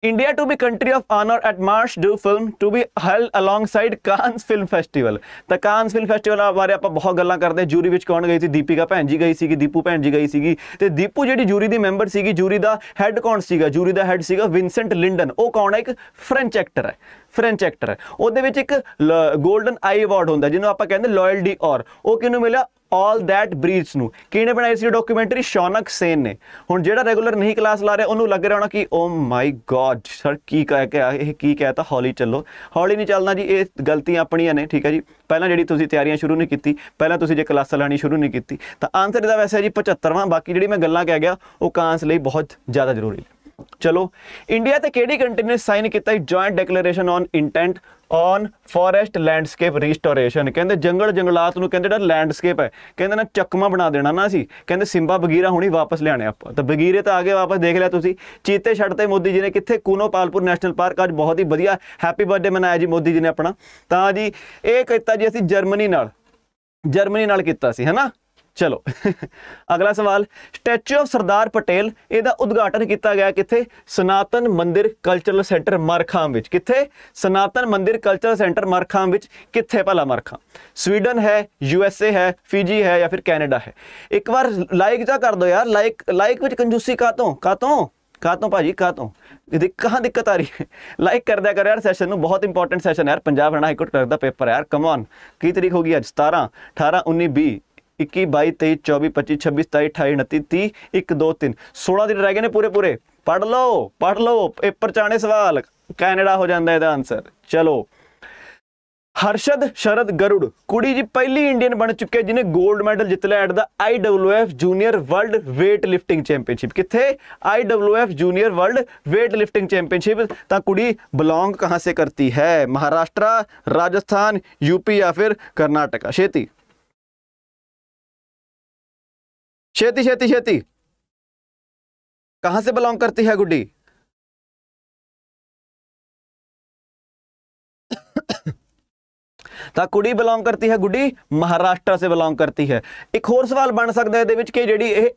India to be country of honor at March do film to be held alongside Cannes Film Festival ਤਾਂ Cannes Film Festival ਬਾਰੇ ਆਪਾਂ ਬਹੁਤ ਗੱਲਾਂ ਕਰਦੇ ਜੂਰੀ ਵਿੱਚ ਕੌਣ ਗਈ ਸੀ ਦੀਪਿਕਾ ਭੈਣ ਜੀ ਗਈ ਸੀਗੀ ਦੀਪੂ ਭੈਣ ਜੀ ਗਈ ਸੀਗੀ ਤੇ ਦੀਪੂ ਜਿਹੜੀ ਜੂਰੀ ਦੀ ਮੈਂਬਰ ਸੀਗੀ ਜੂਰੀ ਦਾ ਹੈੱਡ ਕੌਣ ਸੀਗਾ ਜੂਰੀ ਦਾ ਹੈੱਡ ਸੀਗਾ ਵਿਨਸੈਂਟ ਲਿੰਡਨ ਉਹ ਕੌਣ ਹੈ ਇੱਕ ਫ੍ਰੈਂਚ ਐਕਟਰ ਹੈ ਫ੍ਰੈਂਚ ਐਕਟਰ ਉਹਦੇ ਵਿੱਚ ਇੱਕ 골ਡਨ ਆਈ ਅਵਾਰਡ ਹੁੰਦਾ ਜਿਹਨੂੰ ਆਪਾਂ ਕਹਿੰਦੇ ਲਾਇਲ ਡੀ ਔਰ ਉਹ ਕਿਹਨੂੰ ਮਿਲਿਆ ਆਲ ਦੈਟ ਬਰੀਥਸ ਨੂੰ ਕਿਹਨੇ ਬਣਾਈ ਸੀ ਡਾਕੂਮੈਂਟਰੀ ਸ਼ੌਨਕ ਸੇਨ ਨੇ ਹੁਣ ਜਿਹੜਾ ਰੈਗੂਲਰ ਨਹੀਂ ਕਲਾਸ ਲਾ ਰਿਹਾ ਉਹਨੂੰ ਲੱਗ ਰਿਹਾ ਹੋਣਾ ਕਿ ਓ ਮਾਈ ਗॉड ਸਰ ਕੀ ਕਹਿ ਕੇ ਇਹ ਕੀ ਕਹਤਾ ਹੌਲੀ ਚੱਲੋ ਹੌਲੀ ਨਹੀਂ ਚੱਲਣਾ ਜੀ ਇਹ ਗਲਤੀਆਂ ਆਪਣੀਆਂ ਨੇ ਠੀਕ ਹੈ ਜੀ ਪਹਿਲਾਂ ਜਿਹੜੀ ਤੁਸੀਂ ਤਿਆਰੀਆਂ ਸ਼ੁਰੂ ਨਹੀਂ ਕੀਤੀ ਪਹਿਲਾਂ ਤੁਸੀਂ ਜੇ ਕਲਾਸ ਲਾਣੀ ਸ਼ੁਰੂ ਨਹੀਂ ਕੀਤੀ ਤਾਂ ਆਨਸਰ ਇਹਦਾ ਵੈਸੇ ਜੀ 75ਵਾਂ ਬਾਕੀ ਜਿਹੜੀ ਮੈਂ ਗੱਲਾਂ ਕਹਿ ਗਿਆ ਉਹ ਕਾਂਸ ਲਈ ਬਹੁਤ ਜ਼ਿਆਦਾ ਜ਼ਰੂਰੀ ਨੇ ਚਲੋ ਇੰਡੀਆ ਤੇ ਕਿਹੜੀ ਕੰਟਰੀ ਨੇ ਸਾਈਨ ਕੀਤਾ ਹੈ joint declaration on intent on forest landscape restoration ਕਹਿੰਦੇ ਜੰਗਲ ਜੰਗਲਾਤ ਨੂੰ ਕਹਿੰਦੇ ਜਿਹੜਾ ਲੈਂਡਸਕੇਪ ਹੈ ਕਹਿੰਦੇ ਨਾ ਚੱਕਮਾ ਬਣਾ ਦੇਣਾ ਨਾ ਅਸੀਂ ਕਹਿੰਦੇ ਸਿੰਬਾ ਬਗੀਰਾ ਹੁਣੀ ਵਾਪਸ ਲਿਆਣੇ ਆਪਾਂ ਤਾਂ ਬਗੀਰੇ ਤਾਂ ਆਗੇ ਵਾਪਸ ਦੇਖ ਲਿਆ ਤੁਸੀਂ ਚੀਤੇ ਛੱਡਤੇ ਮੋਦੀ ਜੀ ਨੇ ਕਿੱਥੇ ਕੂਨੋ ਪਾਲਪੁਰ ਨੈਸ਼ਨਲ ਪਾਰਕ ਅੱਜ ਬਹੁਤ ਹੀ ਵਧੀਆ ਹੈਪੀ ਬਰਥਡੇ ਮਨਾਇਆ ਜੀ ਮੋਦੀ ਜੀ ਨੇ ਆਪਣਾ ਤਾਂ ਜੀ ਇਹ ਕਹਿੰਦਾ ਜੀ ਅਸੀਂ ਜਰਮਨੀ ਨਾਲ ਜਰਮਨੀ ਨਾਲ ਕੀਤਾ ਸੀ ਹੈਨਾ ਚਲੋ ਅਗਲਾ ਸਵਾਲ ਸਟੈਚੂ ਆਫ ਸਰਦਾਰ ਪਟੇਲ ਇਹਦਾ ਉਦਘਾਟਨ ਕੀਤਾ ਗਿਆ ਕਿੱਥੇ ਸਨਾਤਨ ਮੰਦਿਰ ਕਲਚਰਲ ਸੈਂਟਰ ਮਰਖਾਮ ਵਿੱਚ ਕਿੱਥੇ ਸਨਾਤਨ ਮੰਦਿਰ ਕਲਚਰਲ ਸੈਂਟਰ ਮਰਖਾਮ ਵਿੱਚ ਕਿੱਥੇ ਭਲਾ ਮਰਖਾਮ ਸਵੀਡਨ ਹੈ ਯੂ ਐਸ ਏ ਹੈ ਫਿਜੀ ਹੈ ਜਾਂ ਫਿਰ ਕੈਨੇਡਾ ਹੈ ਇੱਕ ਵਾਰ ਲਾਈਕ ਜਾ ਕਰ ਦਿਓ ਯਾਰ ਲਾਈਕ ਲਾਈਕ ਵਿੱਚ ਕੰਜੂਸੀ ਕਾਤੋਂ ਕਾਤੋਂ ਕਾਤੋਂ ਭਾਜੀ ਕਾਤੋਂ ਇਹਦੇ ਕਹਾਂ ਦਿੱਕਤ ਆ ਰਹੀ ਹੈ ਲਾਈਕ ਕਰ ਦਿਆ ਕਰ ਯਾਰ ਸੈਸ਼ਨ ਨੂੰ ਬਹੁਤ ਇੰਪੋਰਟੈਂਟ ਸੈਸ਼ਨ ਹੈ ਯਾਰ ਪੰਜਾਬ ਹਰਿਆਣਾ ਕੋਰਟ ਦਾ ਪੇਪਰ ਹੈ ਯਾਰ ਕਮ ਔਨ ਕੀ ਤਰੀਕ ਹੋ ਗਈ ਅੱਜ 17 18 19 20 21 22 23 24 25 26 27 28 29 30 1 2 3 16 ਦਿਨ ਰਹਿ ਗਏ ਨੇ ਪੂਰੇ ਪੂਰੇ ਪੜ ਲਓ ਪੜ ਲਓ ਪੇਪਰ ਚਾਣੇ ਸਵਾਲ ਕੈਨੇਡਾ ਹੋ ਜਾਂਦਾ ਇਹਦਾ ਆਨਸਰ ਚਲੋ ਹਰਸ਼ਦ ਸ਼ਰਦ ਗਰੁੜ ਕੁੜੀ ਜੀ ਪਹਿਲੀ ਇੰਡੀਅਨ ਬਣ ਚੁੱਕੀ ਹੈ ਜਿਨੇ 골ਡ ਮੈਡਲ ਜਿੱਤ ਲਿਆ at the IWF junior world weight lifting championship ਕਿੱਥੇ IWF junior world weight lifting championship ਤਾਂ ਕੁੜੀ ਬਿਲੋਂਗ ਕਹਾਂ ਸੇ ਕਰਤੀ ਹੈ ਮਹਾਰਾਸ਼ਟਰ ਰਾਜਸਥਾਨ ਯੂਪੀ ਜਾਂ ਫਿਰ ਕਰਨਾਟਕਾ ਛੇਤੀ ਛੇਤੀ ਛੇਤੀ ਛੇਤੀ ਕਹਾਂ ਸੇ ਬਿਲੋਂਗ ਕਰਤੀ ਹੈ ਗੁੱਡੀ ਤਾਂ ਕੁੜੀ ਬਿਲੋਂਗ ਕਰਤੀ ਹੈ ਗੁੱਡੀ ਮਹਾਰਾਸ਼ਟਰ ਸੇ ਬਿਲੋਂਗ ਕਰਤੀ ਹੈ ਇੱਕ ਹੋਰ ਸਵਾਲ ਬਣ ਸਕਦਾ ਹੈ ਇਹਦੇ ਵਿੱਚ ਕਿ ਜਿਹੜੀ ਇਹ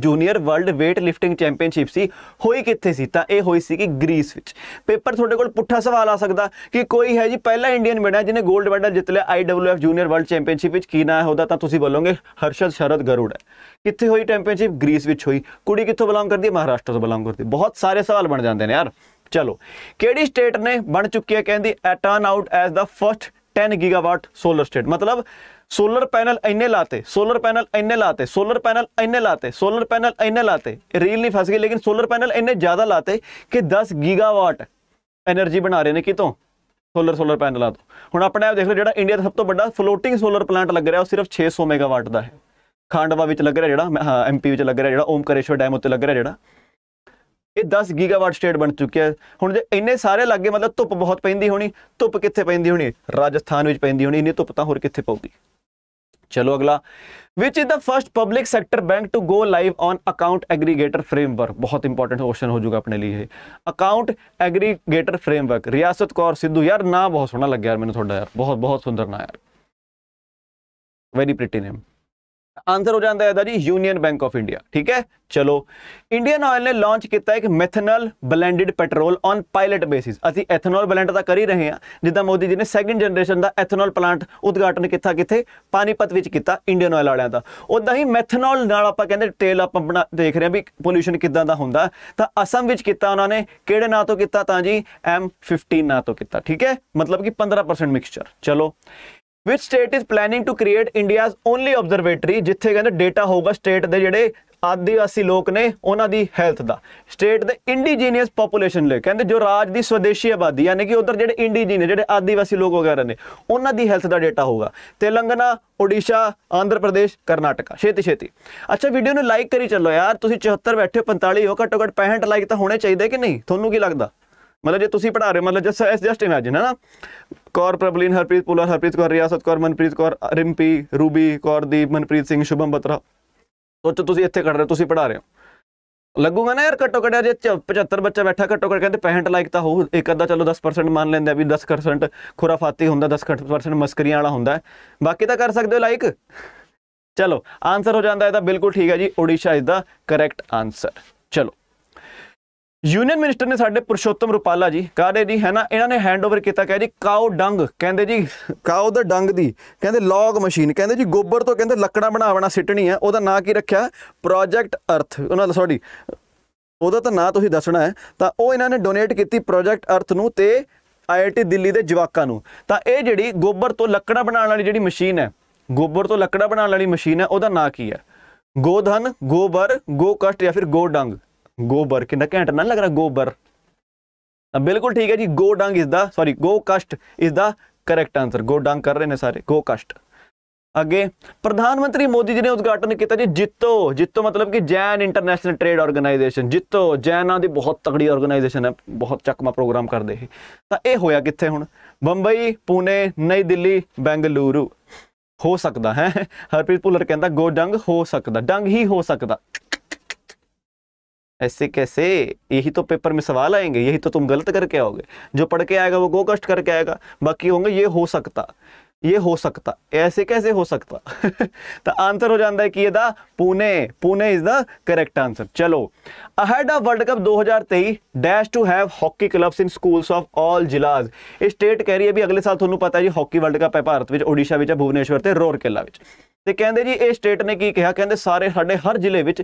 junior world weight lifting championship ਸੀ ਹੋਈ ਕਿੱਥੇ ਸੀ ਤਾਂ ਇਹ ਹੋਈ ਸੀ ਕਿ ਗ੍ਰੀਸ ਵਿੱਚ ਪੇਪਰ ਤੁਹਾਡੇ ਕੋਲ ਪੁੱਠਾ ਸਵਾਲ ਆ ਸਕਦਾ ਕਿ ਕੋਈ ਹੈ ਜੀ ਪਹਿਲਾ ਇੰਡੀਅਨ ਮੈਡਲ ਜਿਹਨੇ 골ਡ ਮੈਡਲ ਜਿੱਤ ਲਿਆ IWF ਜੂਨੀਅਰ ਵਰਲਡ ਚੈਂਪੀਅਨਸ਼ਿਪ ਵਿੱਚ ਕੀ ਨਾਮ ਹੈ ਉਹਦਾ ਤਾਂ ਤੁਸੀਂ ਬੋਲੋਗੇ ਹਰਸ਼ਦ ਸ਼ਰਦ ਗਰੁੜ ਕਿੱਥੇ ਹੋਈ ਚੈਂਪੀਅਨਸ਼ਿਪ ਗ੍ਰੀਸ ਵਿੱਚ ਹੋਈ ਕੁੜੀ ਕਿੱਥੋਂ ਬਿਲੋਂਗ ਕਰਦੀ ਹੈ ਮਹਾਰਾਸ਼ਟਰ ਤੋਂ ਬਿਲੋਂਗ ਕਰਦੀ ਬਹੁਤ ਸਾਰੇ ਸਵਾਲ ਬਣ ਜਾਂਦੇ ਨੇ ਯਾਰ ਚਲੋ ਕਿਹੜੀ ਸਟੇਟ ਨੇ ਬਣ ਚੁੱਕੀ ਹੈ ਕਹਿੰਦੀ turn out as the first 10 gigawatt solar state ਮਤਲਬ ਸੋਲਰ ਪੈਨਲ ਇੰਨੇ ਲਾਤੇ ਸੋਲਰ ਪੈਨਲ ਇੰਨੇ ਲਾਤੇ ਸੋਲਰ ਪੈਨਲ ਇੰਨੇ ਲਾਤੇ ਸੋਲਰ ਪੈਨਲ ਇੰਨੇ ਲਾਤੇ ਰੀਲ ਨਹੀਂ ਫਸ ਗਈ ਲੇਕਿਨ ਸੋਲਰ ਪੈਨਲ ਇੰਨੇ ਜ਼ਿਆਦਾ ਲਾਤੇ ਕਿ 10 ਗੀਗਾਵਾਟ એનર્ਜੀ ਬਣਾ ਰਹੇ ਨੇ ਕਿਤੋਂ ਸੋਲਰ ਸੋਲਰ ਪੈਨਲਾਂ ਤੋਂ ਹੁਣ ਆਪਣੇ ਆਪ ਦੇਖ ਲਓ ਜਿਹੜਾ ਇੰਡੀਆ ਦਾ ਸਭ ਤੋਂ ਵੱਡਾ ਫਲੋਟਿੰਗ ਸੋਲਰ ਪਲਾਂਟ ਲੱਗ ਰਿਹਾ ਉਹ ਸਿਰਫ 600 ਮੈਗਾਵਾਟ ਦਾ ਹੈ ਖਾਂਡਵਾ ਵਿੱਚ ਲੱਗ ਰਿਹਾ ਜਿਹੜਾ ਐਮਪੀ ਵਿੱਚ ਲੱਗ ਰਿਹਾ ਜਿਹੜਾ ਓਮਕਰੇਸ਼ਵਰ ਡੈਮ ਉੱਤੇ ਲੱਗ ਰਿਹਾ ਜਿਹੜਾ ਇਹ 10 ਗੀਗਾਵਾਟ ਸਟੇਟ ਬਣ ਚੁੱਕਿਆ ਹੁਣ ਜੇ ਇੰਨੇ ਸਾਰੇ ਲੱਗੇ ਮਤਲਬ ਧੁੱਪ ਬਹੁਤ ਪੈਂਦੀ ਹੋਣੀ ਧੁੱਪ ਕਿੱਥੇ ਪੈਂਦੀ ਹੋਣੀ ਰਾਜਸਥਾਨ ਵਿੱਚ ਪੈਂਦੀ ਹੋਣੀ ਇੰਨੀ ਧੁੱਪ ਤਾਂ ਹੋਰ ਕਿੱਥੇ ਪਊਗੀ चलो अगला which is the first public sector bank to go live on account aggregator framework बहुत इंपॉर्टेंट क्वेश्चन हो जाएगा अपने लिए अकाउंट एग्रीगेटर फ्रेमवर्क रियासत कौर सिद्धू यार ना बहुत सोना लग गया यार मैंने थोड़ा यार बहुत बहुत सुंदर ना यार वेरी प्रिटी नेम ਆਨਸਰ ਹੋ ਜਾਂਦਾ ਹੈ ਇਹਦਾ ਜੀ ਯੂਨੀਅਨ ਬੈਂਕ ਆਫ ਇੰਡੀਆ ਠੀਕ ਹੈ ਚਲੋ ਇੰਡੀਅਨ ਆਇਲ ਨੇ ਲਾਂਚ ਕੀਤਾ ਇੱਕ methanol blended petrol on pilot basis ਅਸੀਂ ਐਥਨੋਲ ਬਲੈਂਡ ਤਾਂ ਕਰ ਹੀ ਰਹੇ ਹਾਂ ਜਿੱਦਾਂ ਮੋਦੀ ਜੀ ਨੇ ਸੈਕੰਡ ਜਨਰੇਸ਼ਨ ਦਾ ਐਥਨੋਲ ਪਲਾਂਟ ਉਦਘਾਟਨ ਕੀਤਾ ਕਿੱਥੇ ਪਾਨੀਪਤ ਵਿੱਚ ਕੀਤਾ ਇੰਡੀਅਨ ਆਇਲ ਵਾਲਿਆਂ ਦਾ ਉਦਾਂ ਹੀ ਮੈਥਨੋਲ ਨਾਲ ਆਪਾਂ ਕਹਿੰਦੇ ਤੇਲ ਆਪਾਂ ਬਣਾ ਦੇਖ ਰਹੇ ਹਾਂ ਵੀ ਪੋਲੂਸ਼ਨ ਕਿੱਦਾਂ ਦਾ ਹੁੰਦਾ ਤਾਂ ਅਸਮ ਵਿੱਚ ਕੀਤਾ ਉਹਨਾਂ ਨੇ ਕਿਹੜੇ ਨਾਂ ਤੋਂ ਕੀਤਾ ਤਾਂ ਜੀ M15 ਨਾਂ ਤੋਂ ਕੀਤਾ ਠੀਕ ਹੈ ਮਤਲਬ ਕਿ 15% ਮਿਕਸਚਰ ਚਲੋ which state is planning to create India's only observatory ਜਿੱਥੇ ਕਹਿੰਦੇ ਡਾਟਾ ਹੋਊਗਾ ਸਟੇਟ ਦੇ ਜਿਹੜੇ ਆਦੀਵਾਸੀ ਲੋਕ ਨੇ ਉਹਨਾਂ ਦੀ ਹੈਲਥ ਦਾ ਸਟੇਟ ਦੇ ਇੰਡੀਜੀਨਸ ਪੋਪੂਲੇਸ਼ਨ ਲਈ ਕਹਿੰਦੇ ਜੋ ਰਾਜ ਦੀ ਸਵਦੇਸ਼ੀ ਆਬਾਦੀ ਯਾਨੀ ਕਿ ਉਧਰ ਜਿਹੜੇ ਇੰਡੀਜੀਨ ਜਿਹੜੇ ਆਦੀਵਾਸੀ ਲੋਕ ਵਗੈਰਾ ਨੇ ਉਹਨਾਂ ਦੀ ਹੈਲਥ ਦਾ ਡਾਟਾ ਹੋਊਗਾ ਤੇਲੰਗਾਨਾ ਓਡੀਸ਼ਾ ਆਂਧਰ ਪ੍ਰਦੇਸ਼ ਕਰਨਾਟਕਾ ਛੇਤੀ ਛੇਤੀ ਅੱਛਾ ਵੀਡੀਓ ਨੂੰ ਲਾਈਕ ਕਰੀ ਚੱਲੋ ਯਾਰ ਤੁਸੀਂ 74 ਬੈਠੇ 45 ਹੋ ਘੱਟੋ ਘੱਟ 65 ਲਾਈਕ ਤਾਂ ਹੋਣੇ ਚਾਹੀਦੇ ਕਿ ਨਹੀਂ ਤੁਹਾਨੂੰ ਕੀ ਲੱਗਦਾ ਮਤਲਬ ਜੇ ਤੁਸੀਂ ਪੜਾ ਰਹੇ ਮਤਲਬ ਜਸ ਜਸਟ ਇਮੇਜਿਨ ਹੈ ਨਾ ਕੌਰ कौर ਹਰਪ੍ਰੀਤ हरप्रीत ਹਰਪ੍ਰੀਤ ਕੌਰ ਰਿਆਸਤ ਕੌਰ ਮਨਪ੍ਰੀਤ ਕੌਰ ਰਿੰਪੀ ਰੂਬੀ ਕੌਰ ਕੌਰਦੀਪ ਮਨਪ੍ਰੀਤ ਸਿੰਘ ਸ਼ੁਭਮ ਬਤਰਾ ਸੋਚੋ ਤੁਸੀਂ ਇੱਥੇ ਖੜ ਰਹੇ ਤੁਸੀਂ ਪੜਾ ਰਹੇ ਲੱਗੂਗਾ ਨਾ ਯਾਰ ਘੱਟੋ ਘੱਟ ਜੇ 75 ਬੱਚਾ ਬੈਠਾ ਘੱਟੋ ਘੱਟ ਕਹਿੰਦੇ 65 ਲਾਈਕ ਤਾਂ ਹੋ ਇੱਕ ਅੱਧਾ ਚਲੋ 10% ਮੰਨ ਲੈਂਦੇ ਆ ਵੀ 10% ਖੁਰਾਫਾਤੀ ਹੁੰਦਾ 10% ਮਸਕਰੀਆਂ ਵਾਲਾ ਹੁੰਦਾ ਬਾਕੀ ਤਾਂ ਕਰ ਸਕਦੇ ਹੋ ਲਾਈਕ ਚਲੋ ਆਨਸਰ ਹੋ ਜਾਂਦਾ ਇਹਦਾ ਬਿਲਕੁਲ ਠੀਕ ਹੈ ਜੀ ਓਡੀਸ਼ਾ ਇਸ ਦਾ ਕਰੈਕਟ ਆਨਸਰ ਚਲੋ ਯੂਨੀਅਨ ਮਿਨਿਸਟਰ ਨੇ ਸਾਡੇ ਪੁਰਸ਼ੋਤਮ ਰੁਪਾਲਾ ਜੀ ਕਾਦੇ ਜੀ ਹੈ ਨਾ ਇਹਨਾਂ ਨੇ ਹੈਂਡਓਵਰ ਕੀਤਾ ਕਹਿੰਦੇ ਜੀ ਕਾਉ ਡੰਗ ਕਹਿੰਦੇ ਜੀ ਕਾਉ ਦਾ ਡੰਗ ਦੀ ਕਹਿੰਦੇ ਲੌਗ ਮਸ਼ੀਨ ਕਹਿੰਦੇ ਜੀ ਗੋਬਰ ਤੋਂ ਕਹਿੰਦੇ ਲੱਕੜਾਂ ਬਣਾਵਣਾ ਸਿੱਟਣੀ ਆ ਉਹਦਾ ਨਾਂ ਕੀ ਰੱਖਿਆ ਪ੍ਰੋਜੈਕਟ ਅਰਥ ਉਹਨਾਂ ਦਾ ਸੌਰੀ ਉਹਦਾ ਤਾਂ ਨਾਂ ਤੁਸੀਂ ਦੱਸਣਾ ਹੈ ਤਾਂ ਉਹ ਇਹਨਾਂ ਨੇ ਡੋਨੇਟ ਕੀਤੀ ਪ੍ਰੋਜੈਕਟ ਅਰਥ ਨੂੰ ਤੇ ਆਈਆਈਟੀ ਦਿੱਲੀ ਦੇ ਜਵਾਕਾਂ ਨੂੰ ਤਾਂ ਇਹ ਜਿਹੜੀ ਗੋਬਰ ਤੋਂ ਲੱਕੜਾਂ ਬਣਾਉਣ ਵਾਲੀ ਜਿਹੜੀ ਮਸ਼ੀਨ ਹੈ ਗੋਬਰ ਤੋਂ ਲੱਕੜਾਂ ਬਣਾਉਣ ਵਾਲੀ ਮਸ਼ੀਨ ਹੈ ਉਹਦਾ ਨਾਂ ਕੀ ਹੈ ਗੋਧਨ ਗੋਬਰ ਗੋਕਸ਼ਟ ਜਾਂ ਫਿਰ ਗੋਡੰਗ ਗੋਬਰ ਕਿੰਨਾ ਘੈਂਟ ਨਾ ਲੱਗ ਰਿਹਾ ਗੋਬਰ ਬਿਲਕੁਲ ਠੀਕ ਹੈ ਜੀ ਗੋ ਡੰਗ ਇਸ ਦਾ ਸੌਰੀ ਗੋ ਕਸ਼ਟ ਇਸ ਦਾ ਕਰੈਕਟ ਆਨਸਰ ਗੋ ਡੰਗ ਕਰ ਰਹੇ ਨੇ ਸਾਰੇ ਗੋ ਕਸ਼ਟ ਅੱਗੇ ਪ੍ਰਧਾਨ ਮੰਤਰੀ ਮੋਦੀ ਜੀ ਨੇ ਉਦਘਾਟਨ ਕੀਤਾ ਜੀ ਜਿੱਤੋ ਜਿੱਤੋ ਮਤਲਬ ਕਿ Jain international trade organisation JITO ਜੈਨਾਂ ਦੀ ਬਹੁਤ ਤਕੜੀ ਆਰਗੇਨਾਈਜੇਸ਼ਨ ਹੈ ਬਹੁਤ ਚੱਕਮਾ ਪ੍ਰੋਗਰਾਮ ਕਰਦੇ ਇਹ ਤਾਂ ਇਹ ਹੋਇਆ ਕਿੱਥੇ ਹੁਣ ਬੰਬਈ ਪੂਨੇ ਨਈ ਦਿੱਲੀ ਬੈਂਗਲੁਰੂ ਹੋ ਸਕਦਾ ਹੈ ਹਰਪ੍ਰੀਤ ਭੁੱਲਰ ਕਹਿੰਦਾ ਗੋ ਡੰਗ ਹੋ ਸਕਦਾ ਡੰਗ ਹੀ ਹੋ ਸਕਦਾ ऐसे कैसे यही तो पेपर में सवाल आएंगे यही तो तुम गलत करके आओगे जो पढ़ के आएगा वो गो कष्ट करके आएगा बाकी होंगे ये हो सकता ਇਹ ਹੋ ਸਕਦਾ ਐਸੇ कैसे ਹੋ ਸਕਦਾ *laughs* ਤਾਂ आंसर ਹੋ ਜਾਂਦਾ है कि ਇਹਦਾ Pune Pune is the correct answer ਚਲੋ ahead of world cup 2023 dash to have hockey clubs in schools of all ਜ਼ਿਲਾਸ ਇਹ ਸਟੇਟ ਕਹਿ ਰਹੀ ਹੈ ਵੀ ਅਗਲੇ ਸਾਲ ਤੁਹਾਨੂੰ ਪਤਾ ਹੈ ਜੀ ਹਾਕੀ ਵਰਲਡ ਕੱਪ ਹੈ ਭਾਰਤ ਵਿੱਚ ਓਡੀਸ਼ਾ ਵਿੱਚ ਭੁਵਨੇਸ਼ਵਰ ਤੇ ਰੋਰਕੇਲਾ ਵਿੱਚ ਤੇ ਕਹਿੰਦੇ ਜੀ ਇਹ ਸਟੇਟ ਨੇ ਕੀ ਕਿਹਾ ਕਹਿੰਦੇ ਸਾਰੇ ਸਾਡੇ ਹਰ ਜ਼ਿਲ੍ਹੇ ਵਿੱਚ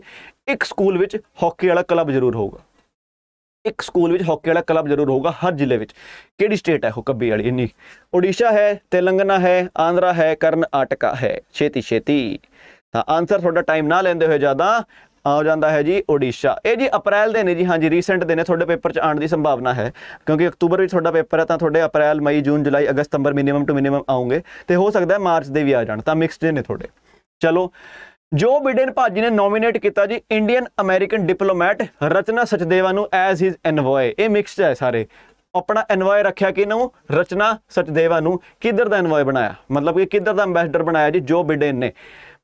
ਇੱਕ ਸਕੂਲ ਵਿੱਚ ਹਾਕੀ ਵਾਲਾ ਕਲੱਬ ਜ਼ਰੂਰ ਹੋਊਗਾ ਇੱਕ ਸਕੂਲ ਵਿੱਚ ਹਾਕੀ ਵਾਲਾ ਕਲੱਬ ਜ਼ਰੂਰ ਹੋਊਗਾ ਹਰ ਜ਼ਿਲ੍ਹੇ ਵਿੱਚ ਕਿਹੜੀ ਸਟੇਟ ਹੈ ਉਹ ਕੱਬੀ ਵਾਲੀ ਇੰਨੀ ਓਡੀਸ਼ਾ ਹੈ ਤੇਲੰਗਾਨਾ ਹੈ ਆਂਧਰਾ ਹੈ ਕਰਨਾਟਕਾ ਹੈ ਛੇਤੀ ਛੇਤੀ ਤਾਂ ਆਨਸਰ ਤੁਹਾਡਾ ਟਾਈਮ ਨਾ ਲੈਂਦੇ ਹੋਏ ਜ਼ਿਆਦਾ ਆ ਜਾਂਦਾ ਹੈ ਜੀ ਓਡੀਸ਼ਾ ਇਹ ਜੀ ਅਪ੍ਰੈਲ ਦੇ ਨੇ ਜੀ ਹਾਂਜੀ ਰੀਸੈਂਟ ਦੇ ਨੇ ਤੁਹਾਡੇ ਪੇਪਰ 'ਚ ਆਉਣ ਦੀ ਸੰਭਾਵਨਾ ਹੈ ਕਿਉਂਕਿ ਅਕਤੂਬਰ ਵਿੱਚ ਤੁਹਾਡਾ ਪੇਪਰ ਹੈ ਤਾਂ ਤੁਹਾਡੇ ਅਪ੍ਰੈਲ ਮਈ ਜੂਨ ਜੁਲਾਈ ਅਗਸਤ ਸਤੰਬਰ ਮਿਨੀਮਮ ਟੂ ਮਿਨੀਮਮ ਆਉਂਗੇ ਤੇ ਹੋ ਸਕਦਾ ਹੈ ਮਾਰਚ ਦੇ ਵੀ ਆ ਜਾਣ ਤਾਂ ਮਿਕਸਡ ਨੇ ਤੁਹਾਡੇ ਚਲੋ ਜੋ ਬਿਡਨ ਭਾਜੀ ਨੇ ਨੋਮੀਨੇਟ ਕੀਤਾ ਜੀ Indian American diplomat Rachna Sachdeva ਨੂੰ ਐਜ਼ ਹਿਸ ਐਨਵੋਏ ਇਹ ਮਿਕਸ ਹੈ ਸਾਰੇ ਆਪਣਾ ਐਨਵੋਏ ਰੱਖਿਆ ਕਿ ਨੂੰ ਰਚਨਾ ਸਚਦੇਵਾ ਨੂੰ ਕਿੱਧਰ ਦਾ ਐਨਵੋਏ ਬਣਾਇਆ ਮਤਲਬ ਕਿ ਕਿੱਧਰ ਦਾ ਐਮਬੈਸਡਰ ਬਣਾਇਆ ਜੀ ਜੋ ਬਿਡਨ ਨੇ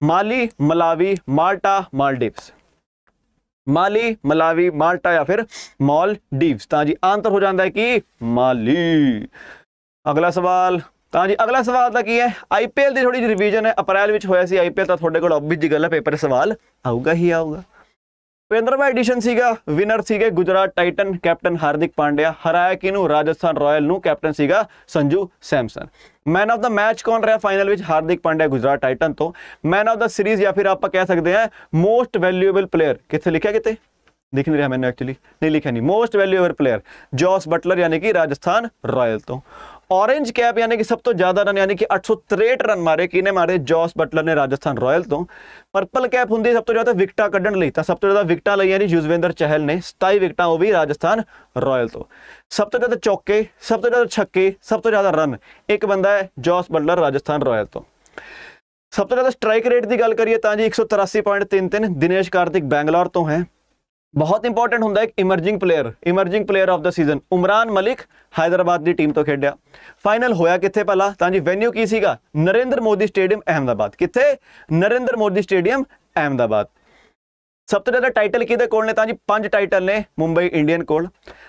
ਮਾਲੀ ਮਲਾਵੀ ਮਾਲਟਾ ਮਾਲਦੀਵਸ ਮਾਲੀ ਮਲਾਵੀ ਮਾਲਟਾ ਜਾਂ ਫਿਰ ਮਾਲਦੀਵਸ ਤਾਂ ਜੀ ਆਨਸਰ ਹੋ ਜਾਂਦਾ ਹੈ ਕਿ ਮਾਲੀ ਅਗਲਾ ਸਵਾਲ ਤਾਂ ਜੀ ਅਗਲਾ ਸਵਾਲ ਤਾਂ ਕੀ ਹੈ ਆਈਪੀਐਲ ਦੀ ਥੋੜੀ ਜਿਹੀ ਰਿਵੀਜ਼ਨ ਹੈ ਅਪ੍ਰੈਲ ਵਿੱਚ ਹੋਇਆ ਸੀ ਆਈਪੀਐਲ ਤਾਂ ਤੁਹਾਡੇ ਕੋਲ ਆਬਵੀਅਸ ਜੀ ਗੱਲ ਹੈ ਪੇਪਰ ਸਵਾਲ ਆਊਗਾ ਹੀ ਆਊਗਾ ਭਿੰਦਰਵਾ ਐਡੀਸ਼ਨ ਸੀਗਾ ਵਿਨਰ ਸੀਗੇ ਗੁਜਰਾਤ ਟਾਈਟਨ ਕੈਪਟਨ ਹਾਰਦਿਕ ਪਾਂਡਿਆ ਹਰਾਇਆ ਕਿਨੂੰ ਰਾਜਸਥਾਨ ਰਾਇਲ ਨੂੰ ਕੈਪਟਨ ਸੀਗਾ Sanju Samson man of the match ਕੌਣ ਰਿਹਾ ਫਾਈਨਲ ਵਿੱਚ ਹਾਰਦਿਕ ਪਾਂਡਿਆ ਗੁਜਰਾਤ ਟਾਈਟਨ ਤੋਂ ਮੈਨ ਆਫ ਦਾ ਸੀਰੀਜ਼ ਜਾਂ ਫਿਰ ਆਪਾਂ ਕਹਿ ਸਕਦੇ ਹਾਂ ਮੋਸਟ ਵੈਲਿਊਏਬਲ ਪਲੇਅਰ ਕਿੱਥੇ ਲਿਖਿਆ ਕਿਤੇ ਦਿਖ ਨਹੀਂ ਰਿਹਾ ਮੈਨੂੰ ਐਕਚੁਅਲੀ ਨਹੀਂ ਲਿਖਿਆ ਨਹੀਂ most valuable player Jos Buttler ਯਾਨੀ ਕਿ ਰਾਜਸਥਾਨ ਰਾਇਲ ਤੋਂ ਔਰੇਂਜ ਕੈਪ ਯਾਨੀ ਕਿ ਸਭ ਤੋਂ ਜ਼ਿਆਦਾ ਰਨ ਯਾਨੀ ਕਿ 863 ਰਨ ਮਾਰੇ ਕਿਨੇ ਮਾਰੇ ਜੋਸ ਬਟਲਰ ਨੇ ਰਾਜਸਥਾਨ ਰਾਇਲ ਤੋਂ ਪਰਪਲ ਕੈਪ ਹੁੰਦੀ ਸਭ ਤੋਂ ਜ਼ਿਆਦਾ ਵਿਕਟਾਂ ਕੱਢਣ ਲਈ ਤਾਂ ਸਭ ਤੋਂ ਜ਼ਿਆਦਾ ਵਿਕਟਾਂ ਲਈਆਂ ਨੇ ਯੁਜ਼ਵੇਂਦਰ ਚਹਿਲ ਨੇ 27 ਵਿਕਟਾਂ ਉਹ ਵੀ ਰਾਜਸਥਾਨ ਰਾਇਲ ਤੋਂ ਸਭ ਤੋਂ ਜ਼ਿਆਦਾ ਚੌਕੇ ਸਭ ਤੋਂ ਜ਼ਿਆਦਾ ਛੱਕੇ ਸਭ ਤੋਂ ਜ਼ਿਆਦਾ ਰਨ ਇੱਕ ਬੰਦਾ ਹੈ ਜੋਸ ਬਟਲਰ ਰਾਜਸਥਾਨ ਰਾਇਲ ਤੋਂ ਸਭ ਤੋਂ ਜ਼ਿਆਦਾ ਸਟ੍ਰਾਈਕ ਰੇਟ ਦੀ ਗੱਲ ਕਰੀਏ ਤਾਂ ਜੀ 183.33 ਦਿਨੇਸ਼ ਕਾਰਤਿਕ ਬੈਂਗਲੌਰ ਤੋਂ ਹੈ ਬਹੁਤ ਇੰਪੋਰਟੈਂਟ ਹੁੰਦਾ ਇੱਕ emerging player emerging player of the season Umran Malik Hyderabad ਦੀ ਟੀਮ ਤੋਂ ਖੇਡਿਆ ਫਾਈਨਲ ਹੋਇਆ ਕਿੱਥੇ ਪਹਿਲਾ ਤਾਂ ਜੀ ਵੈਨਿਊ ਕੀ ਸੀਗਾ ਨਰਿੰਦਰ ਮੋਦੀ ਸਟੇਡੀਅਮ ਅਹਮਦਾਬਾਦ ਕਿੱਥੇ ਨਰਿੰਦਰ ਮੋਦੀ ਸਟੇਡੀਅਮ ਅਹਮਦਾਬਾਦ ਸਭ ਤੋਂ ਜ਼ਿਆਦਾ ਟਾਈਟਲ ਕਿਹਦੇ ਕੋਲ ਨੇ ਤਾਂ ਜੀ ਪੰਜ ਟਾਈਟਲ ਨੇ ਮੁੰਬਈ ਇੰਡੀਅਨ ਕੋਲ